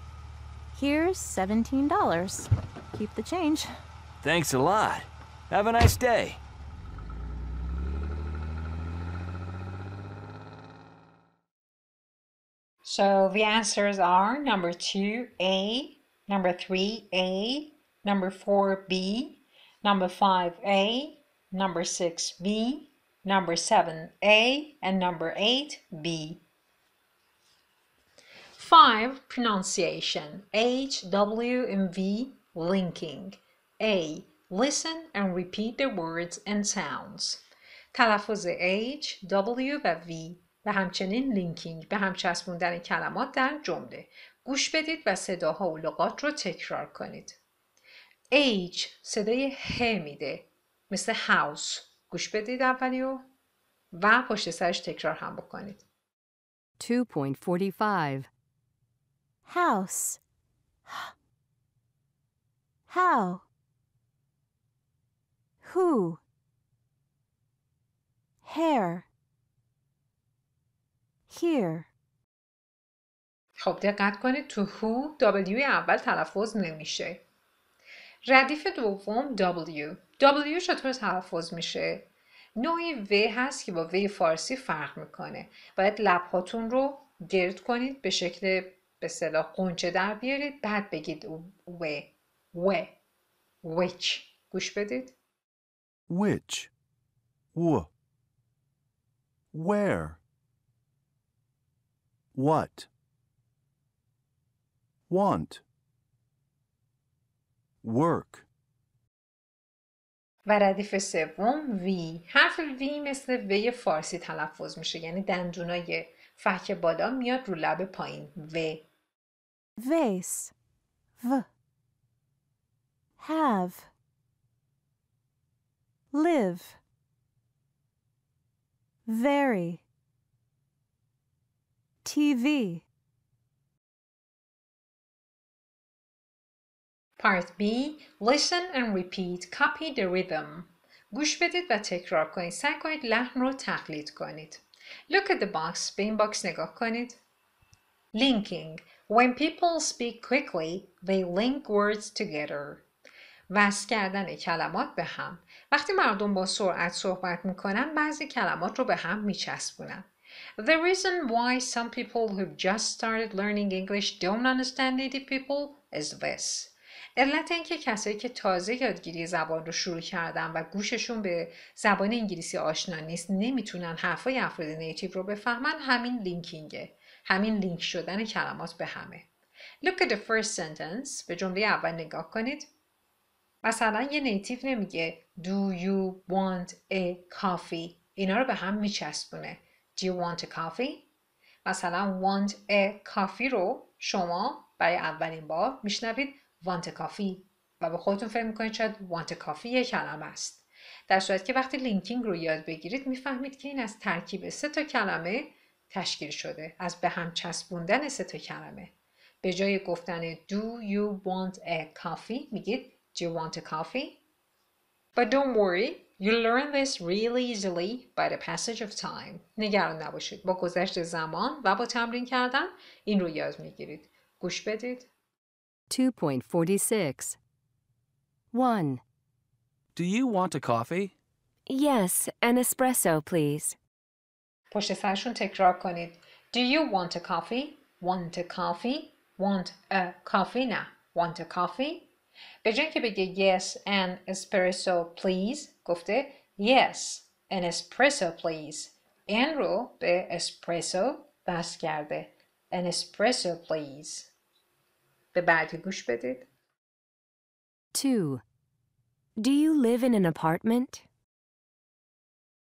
Here's $17. Keep the change. Thanks a lot. Have a nice day. So the answers are number 2A, number 3A, number 4B, number 5A, number 6B, number 7a and number 8b. 5. Pronunciation H, W, and V linking. A. Listen and repeat the words and sounds. تلفظ H, W و V و همچنین لینکینگ به هم چسبوندن کلمات در جمله. گوش بدید و صداها و لغات رو تکرار کنید. H صدای ه میده مثل house گوش بدید اولی و و پشت سرش تکرار هم بکنید. 2.45 House How Who Hair Here خب دقت کنید تو هو W اول تلفظ نمیشه. ردیف دوم W W چطور تلفظ میشه؟ نوعی و هست که با و فارسی فرق میکنه باید لبهاتون رو گرد کنید به شکل به صلاح قنچه در بیارید بعد بگید و و which گوش بدید which و where what want work و ردیف سوم وی حرف وی مثل وی فارسی تلفظ میشه یعنی دندونای فک بالا میاد رو لب پایین و ویس و have live very TV Part B. Listen and repeat. Copy the rhythm. گوش بدید و تکرار کنید. سعی کنید لحن رو تقلید کنید. Look at the box. به این باکس نگاه کنید. Linking. When people speak quickly, they link words together. وصل کردن کلمات به هم. وقتی مردم با سرعت صحبت میکنن بعضی کلمات رو به هم میچسبونن. The reason why some people who've just started learning English don't understand native people is this. علت اینکه کسایی که تازه یادگیری زبان رو شروع کردن و گوششون به زبان انگلیسی آشنا نیست نمیتونن حرفای افراد نیتیو رو بفهمن همین لینکینگه همین لینک شدن کلمات به همه Look at the first sentence به جمله اول نگاه کنید مثلا یه نیتیو نمیگه Do you want a coffee اینا رو به هم میچسبونه Do you want a coffee مثلا want a coffee رو شما برای اولین بار میشنوید وانت کافی و به خودتون فکر میکنید شاید وانت کافی یه کلمه است در صورت که وقتی لینکینگ رو یاد بگیرید میفهمید که این از ترکیب سه تا کلمه تشکیل شده از به هم چسبوندن سه تا کلمه به جای گفتن do you want a coffee میگید do you want a coffee but don't worry You learn this really easily by the passage of time. نگران نباشید. با گذشت زمان و با تمرین کردن این رو یاد میگیرید. گوش بدید. 2.46 1. Do you want a coffee? Yes, an espresso, please. پشت سرشون تکرار کنید. Do you want a coffee? Want a coffee? Want a coffee? نه. Want a coffee? به جای که بگه yes an espresso please گفته yes an espresso please این رو به espresso بس کرده an espresso please به بعدی گوش بدید. 2. Do you live in an apartment?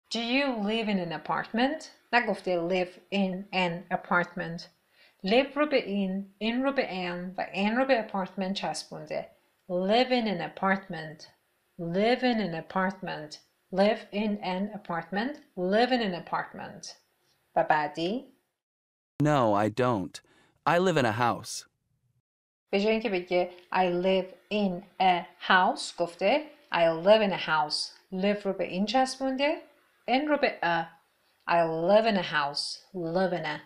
Do you live in an apartment? نگفته live in an apartment. live رو به in این رو به an و ان رو به apartment چسبونده. live in an apartment. live in an apartment. live in an apartment. live in an apartment. و بعدی? No, I don't. I live in a house. به جای اینکه بگه I live in a house گفته I live in a house live رو به این چسبونده in رو به a I live in a house live in a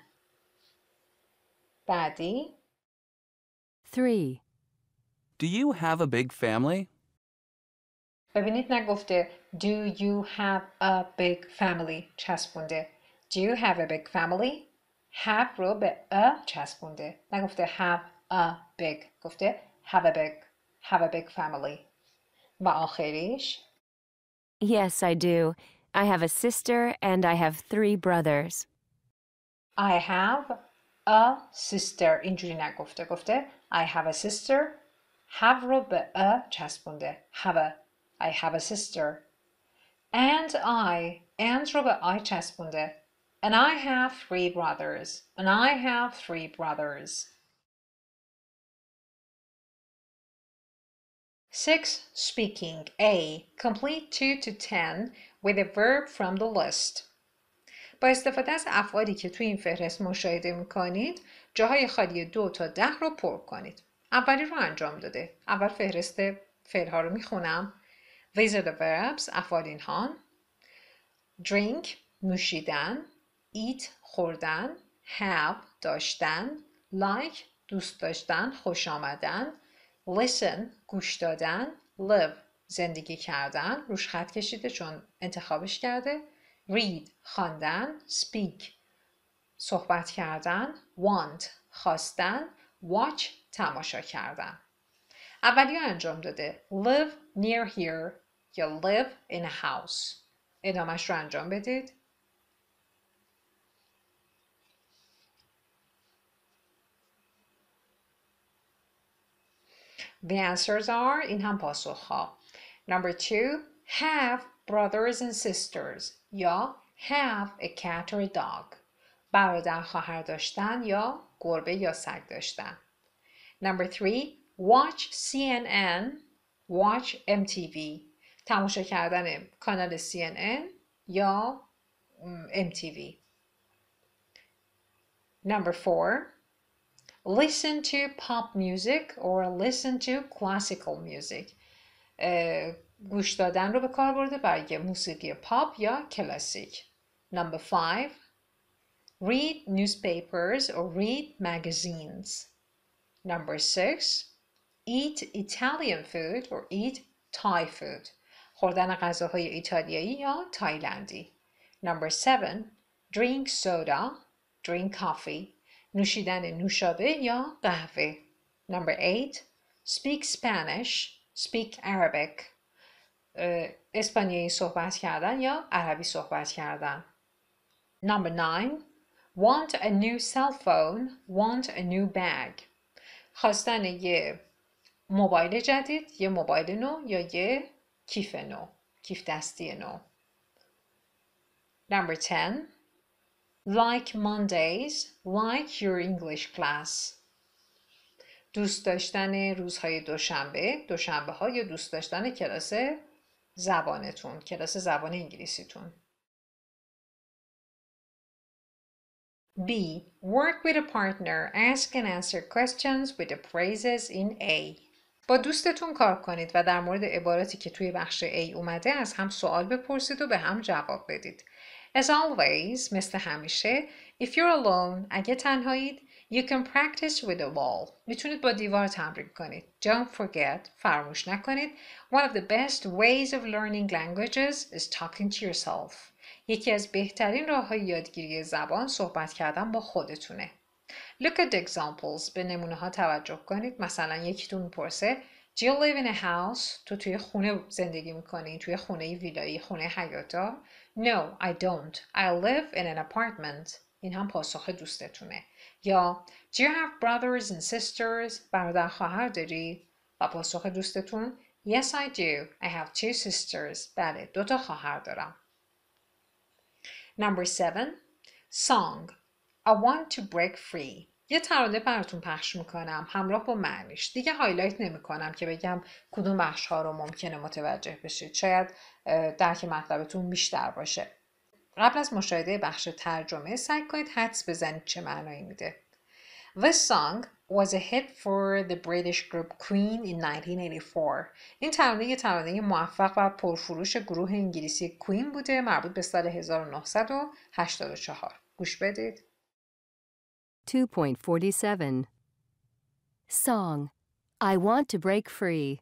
بعدی 3 Do you have a big family? ببینید نگفته Do you have a big family چسبونده Do you have a big family? Have رو به a چسبونده نگفته have a big گفته have a big have a big family و آخریش Yes, I do. I have a sister and I have three brothers. I have a sister اینجوری نگفته گفته I have a sister have رو به a چسبونده have a I have a sister and I and رو به I چسبونده and I have three brothers and I have three brothers 6. Speaking. A. Complete 2 to 10 with a verb from the list. با استفاده از افعالی که توی این فهرست مشاهده میکنید جاهای خالی دو تا ده رو پر کنید. اولی رو انجام داده. اول فهرست فعلها رو میخونم. These are the verbs. افعال اینهان. Drink. نوشیدن. Eat. خوردن. Have. داشتن. Like. دوست داشتن. خوش آمدن. listen گوش دادن live زندگی کردن روش خط کشیده چون انتخابش کرده read خواندن speak صحبت کردن want خواستن watch تماشا کردن اولی انجام داده live near here یا live in a house ادامش رو انجام بدید The answers are in پاسخ Number two, have brothers and sisters Ya have a cat or a dog. برادر خواهر داشتن یا گربه یا سگ داشتن. Number three, watch CNN, watch MTV. تماشا کردن کانال CNN یا MTV. Number four, listen to pop music or listen to classical music گوش دادن رو به کار برده برای موسیقی پاپ یا کلاسیک Number five Read newspapers or read magazines Number six Eat Italian food or eat Thai food خوردن غذاهای ایتالیایی یا تایلندی Number seven Drink soda Drink coffee نوشیدن نوشابه یا قهوه Number 8 Speak Spanish Speak Arabic اسپانیایی صحبت کردن یا عربی صحبت کردن Number 9 Want a new cell phone Want a new bag خواستن یه موبایل جدید یه موبایل نو یا یه کیف نو کیف دستی نو Number 10 like Mondays like your English class دوست داشتن روزهای دوشنبه دوشنبه های یا دوست داشتن کلاس زبانتون کلاس زبان انگلیسیتون B. Work with a partner. Ask and answer questions with the phrases in A. با دوستتون کار کنید و در مورد عباراتی که توی بخش A اومده از هم سوال بپرسید و به هم جواب بدید. As always, مثل همیشه, if you're alone, اگه تنهایید, you can practice with a wall. میتونید با دیوار تمرین کنید. Don't forget, فراموش نکنید. One of the best ways of learning languages is talking to yourself. یکی از بهترین راه های یادگیری زبان صحبت کردن با خودتونه. Look at the examples. به نمونه ها توجه کنید. مثلا یکیتون پرسه Do you live in a house? تو توی خونه زندگی میکنی؟ توی خونه ویلایی، خونه حیاتا؟ No, I don't. I live in an apartment. این هم پاسخ دوستتونه. یا Do you have brothers and sisters? برادر خواهر داری؟ و پاسخ دوستتون Yes, I do. I have two sisters. بله، دو تا خواهر دارم. Number seven, song. I want to break free. یه ترانه براتون پخش میکنم همراه با معنیش دیگه هایلایت نمیکنم که بگم کدوم بخش ها رو ممکنه متوجه بشید شاید درک مطلبتون بیشتر باشه قبل از مشاهده بخش ترجمه سعی کنید حدس بزنید چه معنایی میده This song was a hit for the British group Queen in 1984. این ترانه یه ترانه موفق و پرفروش گروه انگلیسی کوین بوده مربوط به سال 1984. گوش بدید. 2.47 Song I Want to Break Free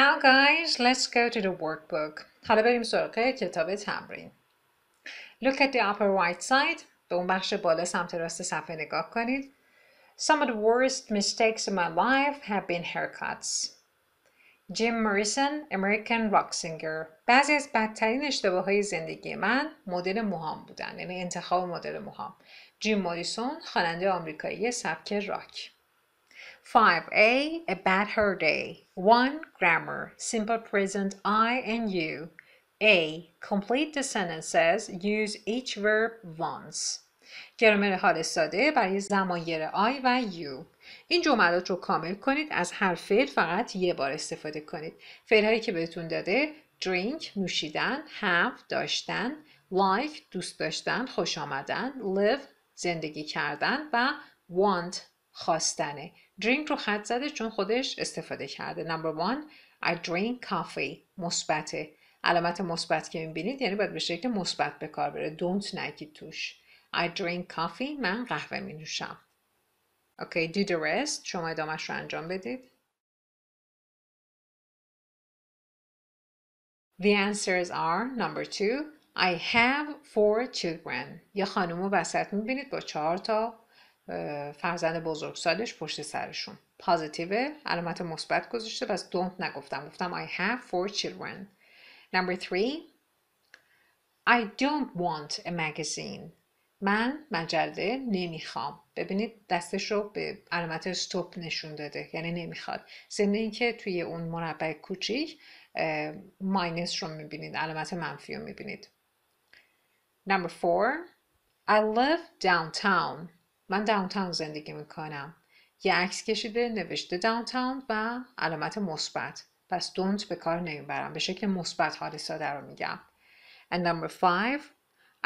Now guys, let's go to the workbook. حالا بریم سراغ کتاب تمرین. Look at the upper right side. به اون بخش بالا سمت راست صفحه نگاه کنید. Some of the worst mistakes in my life have been haircuts. Jim Morrison, American rock singer. بعضی از بدترین اشتباه های زندگی من مدل موهام بودن. یعنی انتخاب مدل موهام. جیم موریسون خواننده آمریکایی سبک راک. 5a, a bad hair day. 1. Grammar, simple present I and you. A. Complete the sentences. Use each verb once. گرامر حال ساده برای زمانگر I و you. این جملات رو کامل کنید. از هر فعل فقط یه بار استفاده کنید. هایی که بهتون داده drink نوشیدن have داشتن like دوست داشتن خوش آمدن live زندگی کردن و want خواستنه drink رو خط زده چون خودش استفاده کرده نمبر one I drink coffee مثبته علامت مثبت که میبینید یعنی باید به شکل مثبت به کار بره don't نگید توش I drink coffee من قهوه می نوشم okay, do the rest شما ادامهش رو انجام بدید The answers are number two I have four children. یا خانم وسط میبینید با چهار تا فرزند بزرگسالش پشت سرشون پازیتیو علامت مثبت گذاشته پس don't نگفتم گفتم I have four children number three I don't want a magazine من مجله نمیخوام ببینید دستش رو به علامت stop نشون داده یعنی نمیخواد ضمن اینکه توی اون مربع کوچیک ماینس رو میبینید علامت منفی رو میبینید number four I live downtown من داونتاون زندگی میکنم یه عکس کشیده نوشته داونتاون و علامت مثبت پس دونت به کار نمیبرم به شکل مثبت حال ساده رو میگم and number five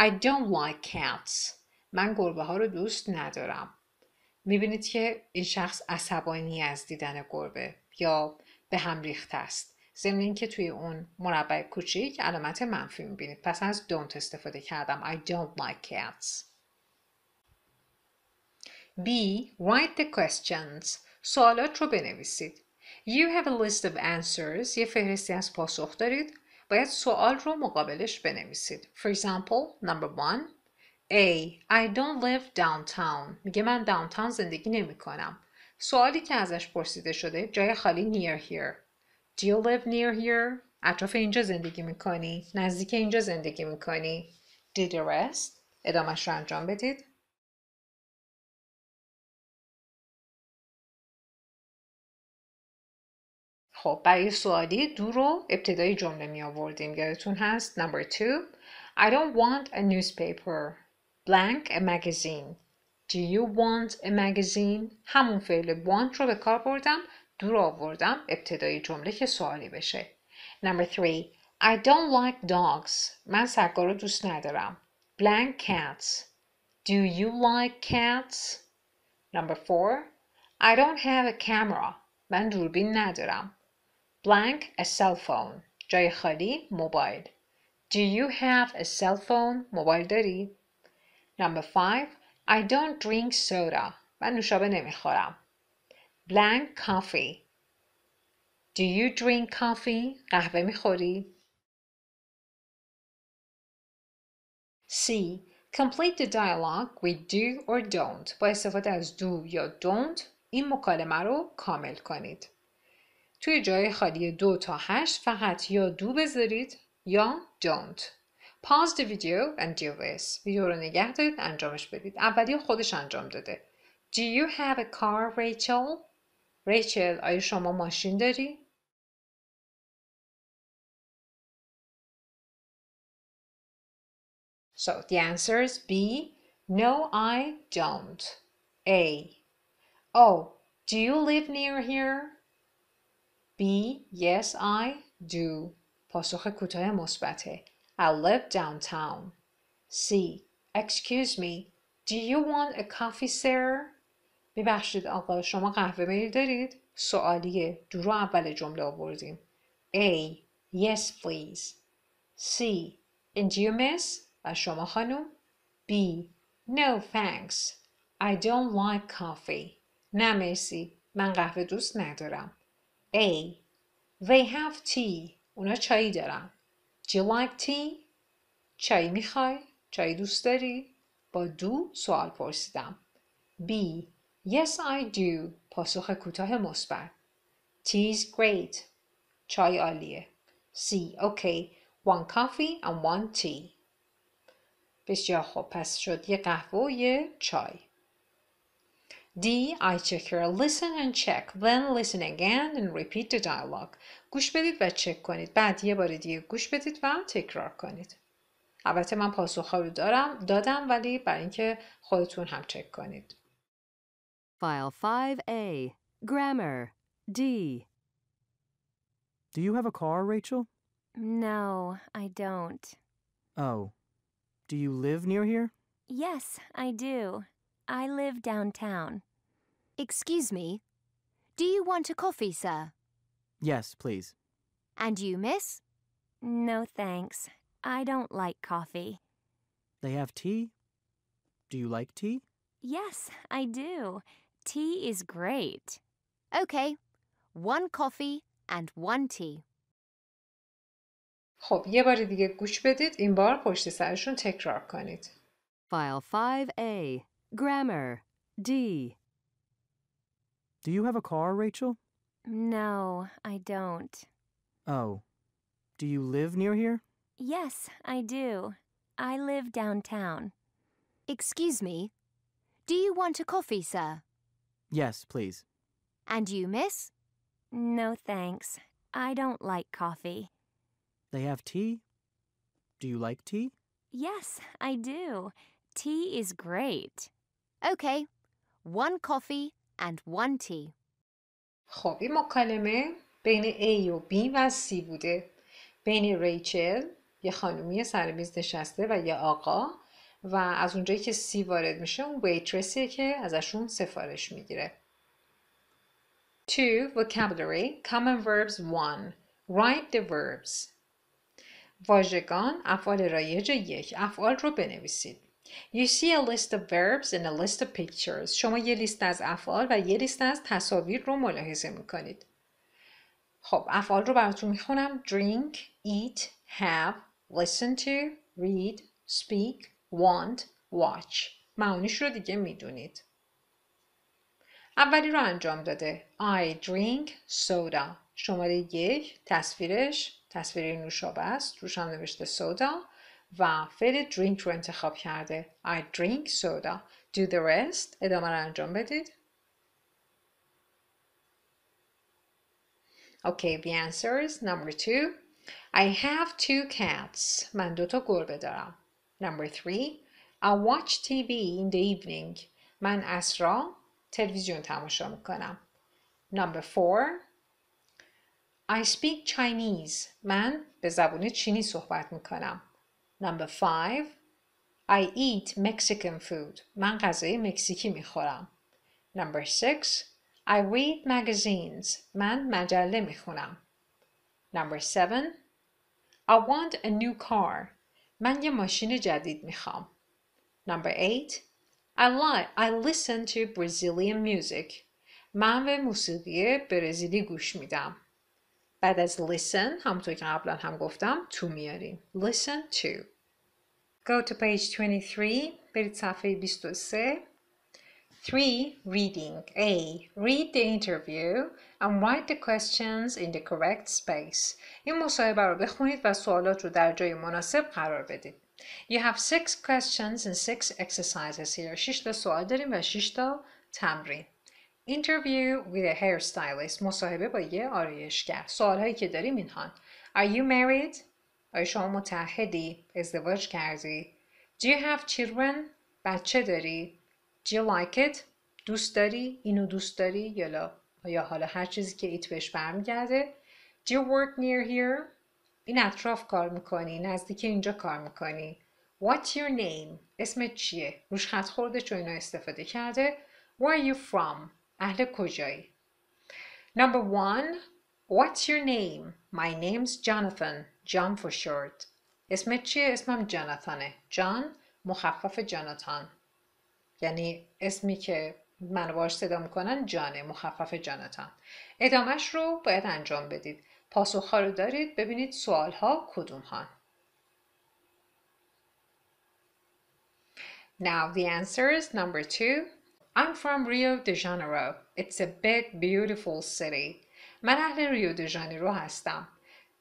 I don't like cats من گربه ها رو دوست ندارم میبینید که این شخص عصبانی از دیدن گربه یا به هم ریخته است ضمن اینکه توی اون مربع کوچیک علامت منفی میبینید پس از don't استفاده کردم I don't like cats B. Write the questions. سوالات رو بنویسید. You have a list of answers. یه فهرستی از پاسخ دارید. باید سوال رو مقابلش بنویسید. For example, number one. A. I don't live downtown. میگه من داونتاون زندگی نمی کنم. سوالی که ازش پرسیده شده جای خالی near here. Do you live near here? اطراف اینجا زندگی میکنی؟ نزدیک اینجا زندگی میکنی؟ Did you rest? ادامش رو انجام بدید. خب برای سوالی دو رو ابتدای جمله می آوردیم یادتون هست number two I don't want a newspaper blank a magazine Do you want a magazine همون فعل want رو به کار بردم دو رو آوردم ابتدای جمله که سوالی بشه number three I don't like dogs من سگا رو دوست ندارم blank cats Do you like cats? Number four I don't have a camera من دوربین ندارم Blank, a cell phone. جای خالی, mobile. Do you have a cell phone? موبایل داری؟ Number five. I don't drink soda. من نوشابه نمیخورم. Blank coffee. Do you drink coffee? قهوه میخوری؟ C. Complete the dialogue with do or don't. با استفاده از do یا don't این مکالمه رو کامل کنید. توی جای خالی دو تا هشت فقط یا دو بذارید یا don't. Pause the video and do this. ویدیو رو نگه دارید انجامش بدید. اولی خودش انجام داده. Do you have a car, Rachel? Rachel, آیا شما ماشین داری؟ So the answer is B. No, I don't. A. Oh, do you live near here? B. Yes, I do. پاسخ کوتاه مثبت، I live downtown. C. Excuse me. Do you want a coffee, sir? ببخشید آقا شما قهوه میل دارید؟ سوالیه. دور اول جمله آوردیم. A. Yes, please. C. And you, miss? و شما خانم؟ B. No, thanks. I don't like coffee. نه مرسی. من قهوه دوست ندارم. A. They have tea. اونا چایی دارن. Do you like tea? چایی میخوای؟ چایی دوست داری؟ با دو سوال پرسیدم. B. Yes I do. پاسخ کوتاه مثبت. Tea is great. چای عالیه. C. Okay. One coffee and one tea. بسیار خوب پس شد یه قهوه و یه چای. D. I check here. Listen and check. Then listen again and repeat the dialogue. گوش بدید و چک کنید. بعد یه بار دیگه گوش بدید و تکرار کنید. البته من پاسخها رو دارم دادم ولی برای اینکه خودتون هم چک کنید. File 5A Grammar D Do you have a car, Rachel? No, I don't. Oh. Do you live near here? Yes, I do. I live downtown. Excuse me. Do you want a coffee, sir? Yes, please. And you, miss? No, thanks. I don't like coffee. They have tea? Do you like tea? Yes, I do. Tea is great. Okay, one coffee and one tea. خب یه بار دیگه گوش بدید این بار پشت سرشون تکرار کنید. File 5A Grammar, D. Do you have a car, Rachel? No, I don't. Oh. Do you live near here? Yes, I do. I live downtown. Excuse me. Do you want a coffee, sir? Yes, please. And you, miss? No, thanks. I don't like coffee. They have tea? Do you like tea? Yes, I do. Tea is great. Okay, one coffee and one tea. خب این مکالمه بین A و B و C بوده. بین ریچل یه خانومی سر میز نشسته و یه آقا و از اونجایی که سی وارد میشه اون ویترسیه که ازشون سفارش میگیره. Two Vocabulary Common Verbs one Write the verbs. واژگان افعال رایج یک افعال رو بنویسید. You see a list of verbs and a list of pictures. شما یه لیست از افعال و یه لیست از تصاویر رو ملاحظه میکنید. خب افعال رو براتون میخونم. Drink, eat, have, listen to, read, speak, want, watch. معنیش رو دیگه میدونید. اولی رو انجام داده. I drink soda. شماره یک تصویرش تصویر نوشابه است. روش هم نوشته soda. و فعل drink رو انتخاب کرده I drink soda do the rest ادامه رو انجام بدید Okay, the answer is number two. I have two cats. من دوتا گربه دارم. Number three. I watch TV in the evening. من اسرا تلویزیون تماشا میکنم. Number four. I speak Chinese. من به زبون چینی صحبت میکنم. Number five, I eat Mexican food. من غذای مکزیکی میخورم. Number six, I read magazines. من مجله میخونم. Number seven, I want a new car. من یه ماشین جدید میخوام. Number eight, I like I listen to Brazilian music. من به موسیقی برزیلی گوش میدم. بعد از listen همونطور که قبلا هم گفتم to میاریم listen to go to page 23 برید صفحه 23 3. Reading A. Read the interview and write the questions in the correct space. این مصاحبه رو بخونید و سوالات رو در جای مناسب قرار بدید. You have six questions and six exercises here. 6 تا سوال داریم و 6 تا تمرین. Interview with a hairstylist. مصاحبه با یه آرایشگر. هایی که داریم اینها. Are you married? آیا شما متحدی؟ ازدواج کردی؟ Do you have children? بچه داری؟ Do you like it? دوست داری؟ اینو دوست داری؟ یا یا حالا هر چیزی که ایت بهش برمیگرده. Do you work near here? این اطراف کار میکنی؟ نزدیک اینجا کار میکنی؟ What's your name? اسم چیه؟ روش خط خورده چون اینو استفاده کرده. Where are you from? اهل کجایی Number one What's your name? My name's Jonathan John for short چیه؟ اسمم جاناتانه جان مخفف جاناتان یعنی اسمی که منو باش صدا میکنن جانه مخفف جاناتان ادامهش رو باید انجام بدید پاسخها رو دارید ببینید سوال ها کدوم ها Now the answer is number two I'm from Rio de Janeiro. It's a big beautiful city. من اهل ریو de جانیرو هستم.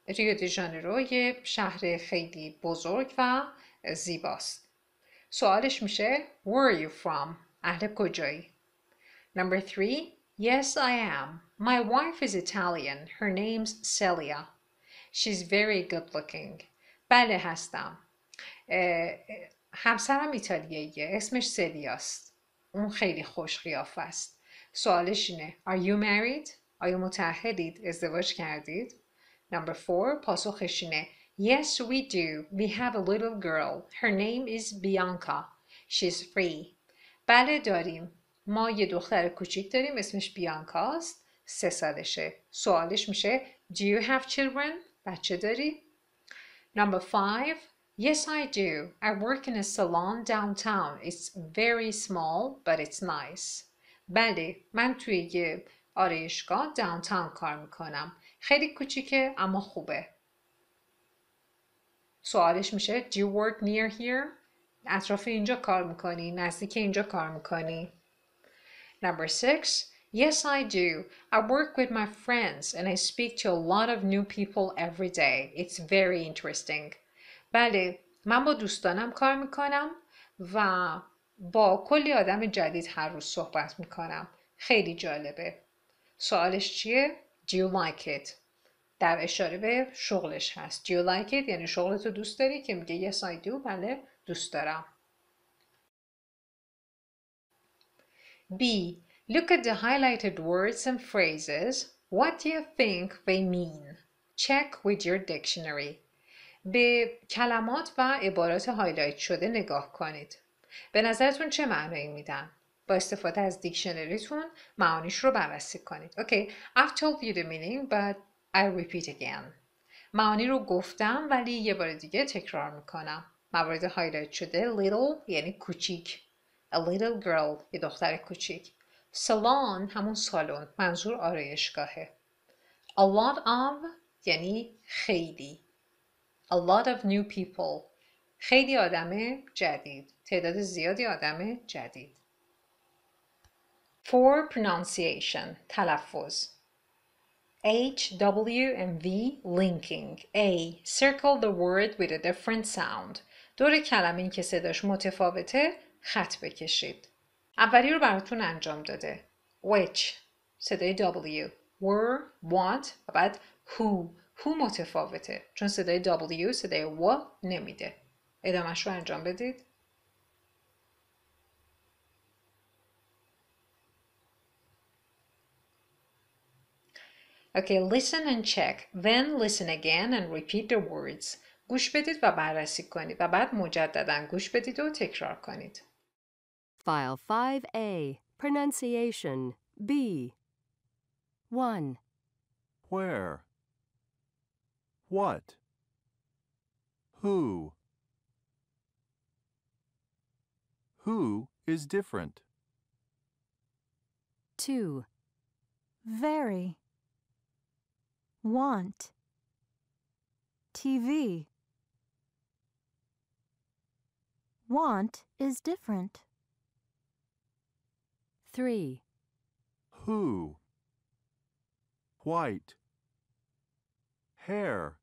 ریو de Janeiro یه شهر خیلی بزرگ و زیباست. سوالش میشه Where are you from? اهل کجایی؟ Number three, yes I am. My wife is Italian. Her name's Celia. She's very good looking. بله هستم. همسرم ایتالیاییه. اسمش سلیاست. اون خیلی خوش قیافه است. سوالش اینه Are you married? آیا متحدید؟ ازدواج کردید؟ Number four پاسخش اینه Yes we do. We have a little girl. Her name is Bianca. She's free. بله داریم. ما یه دختر کوچیک داریم اسمش بیانکا است. سه سالشه. سوالش میشه Do you have children? بچه داری؟ Number five Yes, I do. I work in a salon downtown. It's very small, but it's nice. بله من توی یه آرایشگاه داونتاون کار میکنم خیلی کوچیکه اما خوبه سوالش میشه Do you work near here? اطراف اینجا کار میکنی نزدیک اینجا کار میکنی Number six Yes, I do. I work with my friends and I speak to a lot of new people every day. It's very interesting. بله من با دوستانم کار میکنم و با کلی آدم جدید هر روز صحبت میکنم خیلی جالبه سوالش چیه؟ Do you like it? در اشاره به شغلش هست Do you like it? یعنی شغلتو دوست داری که میگه Yes I do بله دوست دارم B. Look at the highlighted words and phrases. What do you think they mean? Check with your dictionary. به کلمات و عبارات هایلایت شده نگاه کنید. به نظرتون چه معنایی میدن؟ با استفاده از دیکشنریتون معانیش رو بررسی کنید. okay. I've told you the meaning but I repeat again. معانی رو گفتم ولی یه بار دیگه تکرار میکنم. موارد هایلایت شده little یعنی کوچیک. A little girl یه دختر کوچیک. Salon. همون سالن منظور آرایشگاهه. A lot of یعنی خیلی A lot of new people. خیلی آدم جدید. تعداد زیادی آدم جدید. For pronunciation, تلفظ. H, W, and V linking. A. Circle the word with a different sound. دور کلمه که صداش متفاوته خط بکشید. اولی رو براتون انجام داده. Which. صدای W. Were, what, و بعد who. هو متفاوته چون صدای W صدای و نمیده ادامش رو انجام بدید Okay, listen and check. Then listen again and repeat the words. گوش بدید و بررسی کنید و بعد مجددا گوش بدید و تکرار کنید. File 5A Pronunciation B 1 Where What? Who? Who is different? 2. Very. Want. TV. Want is different. 3. Who? White. Hair.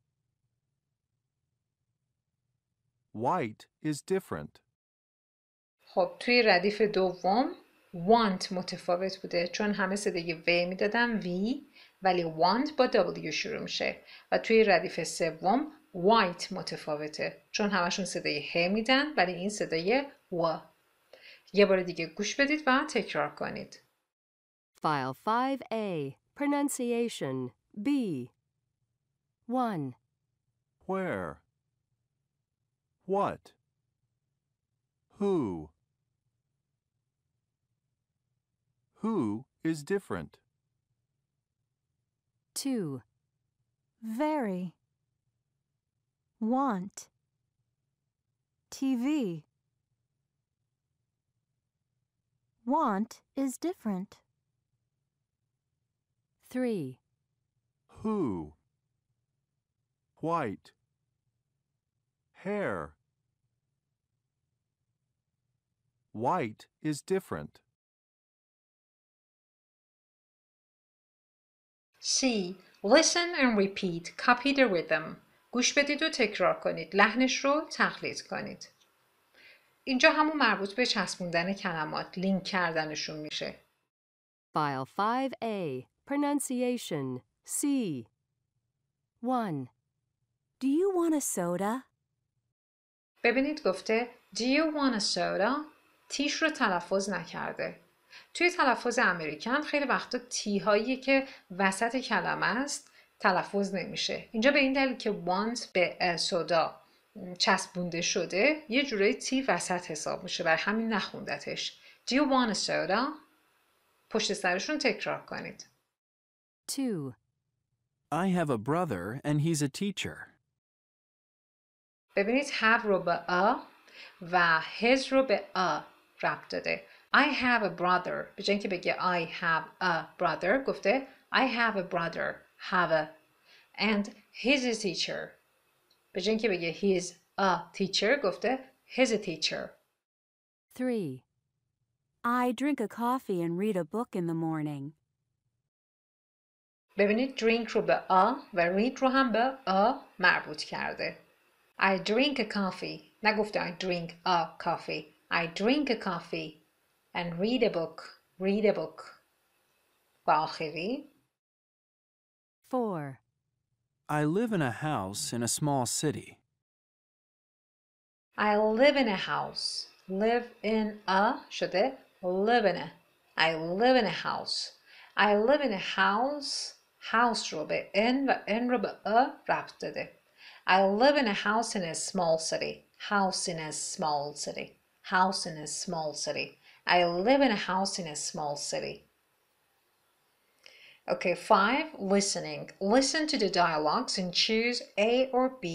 white is different. خب توی ردیف دوم want متفاوت بوده چون همه صدای و میدادن وی ولی want با W شروع میشه و توی ردیف سوم white متفاوته چون همشون صدای ه میدن ولی این صدای و یه بار دیگه گوش بدید و تکرار کنید File 5A Pronunciation B 1 Where What? Who? Who is different? 2. Very. Want. TV. Want is different. 3. Who? White. Hair. White is different. C. Listen and repeat. Copy the rhythm. گوش بدید و تکرار کنید. لحنش رو تقلید کنید. اینجا همون مربوط به چسبوندن کلمات، لینک کردنشون میشه. File 5A Pronunciation C 1. Do you want a soda? ببینید گفته Do you want a soda? تیش رو تلفظ نکرده توی تلفظ امریکن خیلی وقتا تی هایی که وسط کلمه است تلفظ نمیشه اینجا به این دلیل که وانت به سودا چسبونده شده یه جورایی تی وسط حساب میشه برای همین نخوندتش Do you want a soda? پشت سرشون تکرار کنید. تو. I have a brother and he's a teacher. ببینید have رو به a و his رو به a. رب I have a brother به جای اینکه بگه I have a brother گفته I have a brother have a and he's a teacher به جای اینکه بگه he's a teacher گفته he's a teacher 3. I drink a coffee and read a book in the morning. ببینید drink رو به a و read رو هم به a مربوط کرده. I drink a coffee. نگفته I drink a coffee. I drink a coffee and read a book, read a book. وآخری 4. I live in a house in a small city. I live in a house. Live in a شده live in a. I live in a house. I live in a house. House robe in va in robe a ربط I live in a house in a small city. House in a small city house in a small city. I live in a house in a small city. Okay, five, listening. Listen to the dialogues and choose A or B.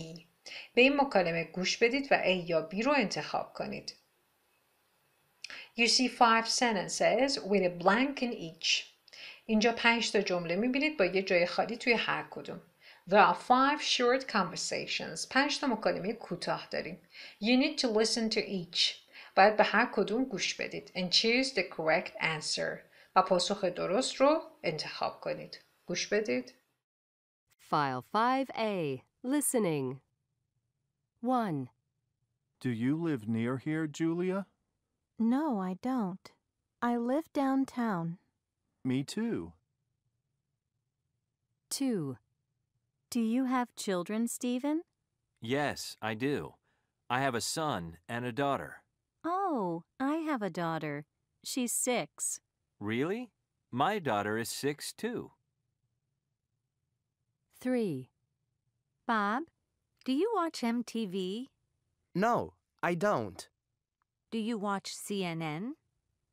به این مکالمه گوش بدید و A یا B رو انتخاب کنید. You see five sentences with a blank in each. اینجا پنج تا جمله میبینید با یه جای خالی توی هر کدوم. There are five short conversations. پنج تا مکالمه کوتاه داریم. You need to listen to each. باید به هر کدوم گوش بدید and choose the correct answer و پاسخ درست رو انتخاب کنید. گوش بدید. File 5A Listening 1. Do you live near here, Julia? No, I don't. I live downtown. Me too. 2. Do you have children, Stephen? Yes, I do. I have a son and a daughter. Oh, I have a daughter. She's six. Really? My daughter is six, too. 3. Bob, do you watch MTV? No, I don't. Do you watch CNN?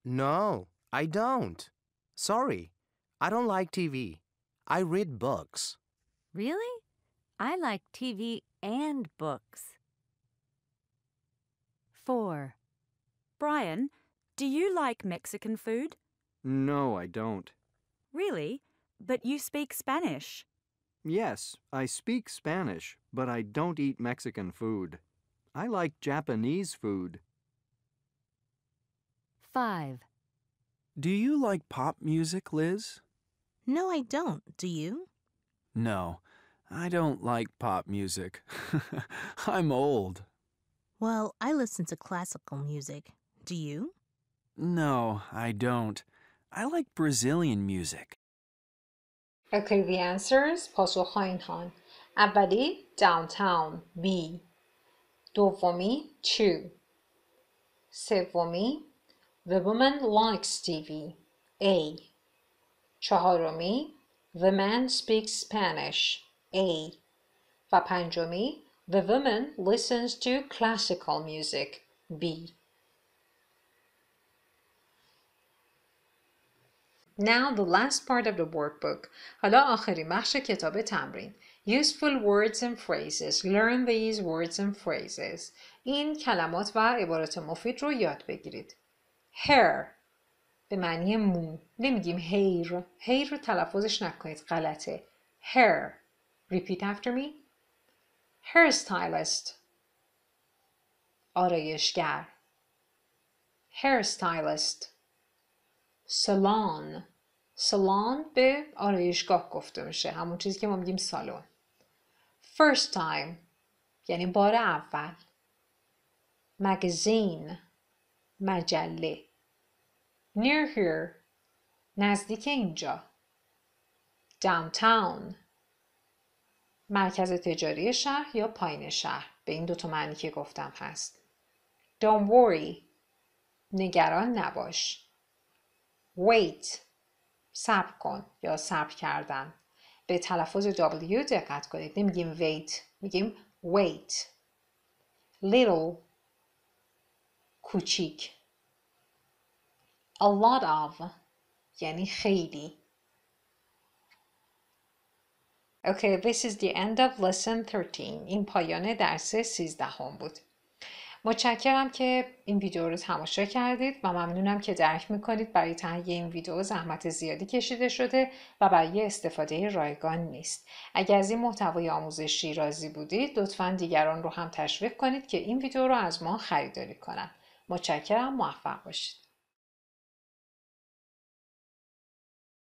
No, I don't. Sorry, I don't like TV. I read books. Really? I like TV and books. 4. Brian, do you like Mexican food? No, I don't. Really? But you speak Spanish. Yes, I speak Spanish, but I don't eat Mexican food. I like Japanese food. 5. Do you like pop music, Liz? No, I don't. Do you? No, I don't like pop music. I'm old. Well, I listen to classical music. Do you? No, I don't. I like Brazilian music. Okay, the answers پاسخها اینهان Abadi downtown B me two me The woman likes TV A چهارمی The man speaks Spanish A. Vapanjomi, The woman listens to classical music B Now the last part of the workbook. حالا آخرین بخش کتاب تمرین. Useful words and phrases. Learn these words and phrases. این کلمات و عبارات مفید رو یاد بگیرید. Hair به معنی مو. نمیگیم hair. hair رو تلفظش نکنید. غلطه. Hair. Repeat after me. Hairstylist. آرایشگر. Hairstylist. سالان سالان به آرایشگاه گفته میشه همون چیزی که ما میگیم سالون. first time یعنی بار اول مگزین مجله near here نزدیک اینجا downtown مرکز تجاری شهر یا پایین شهر به این دوتا معنی که گفتم هست don't worry نگران نباش wait صبر کن یا صبر کردن به تلفظ W دقت کنید نمیگیم wait میگیم wait little کوچیک a lot of یعنی خیلی Okay, this is the end of lesson 13. این پایان درس 13 هم بود. متشکرم که این ویدیو رو تماشا کردید و ممنونم که درک میکنید برای تهیه این ویدیو زحمت زیادی کشیده شده و برای استفاده رایگان نیست اگر از این محتوای آموزشی راضی بودید لطفا دیگران رو هم تشویق کنید که این ویدیو رو از ما خریداری کنند متشکرم موفق باشید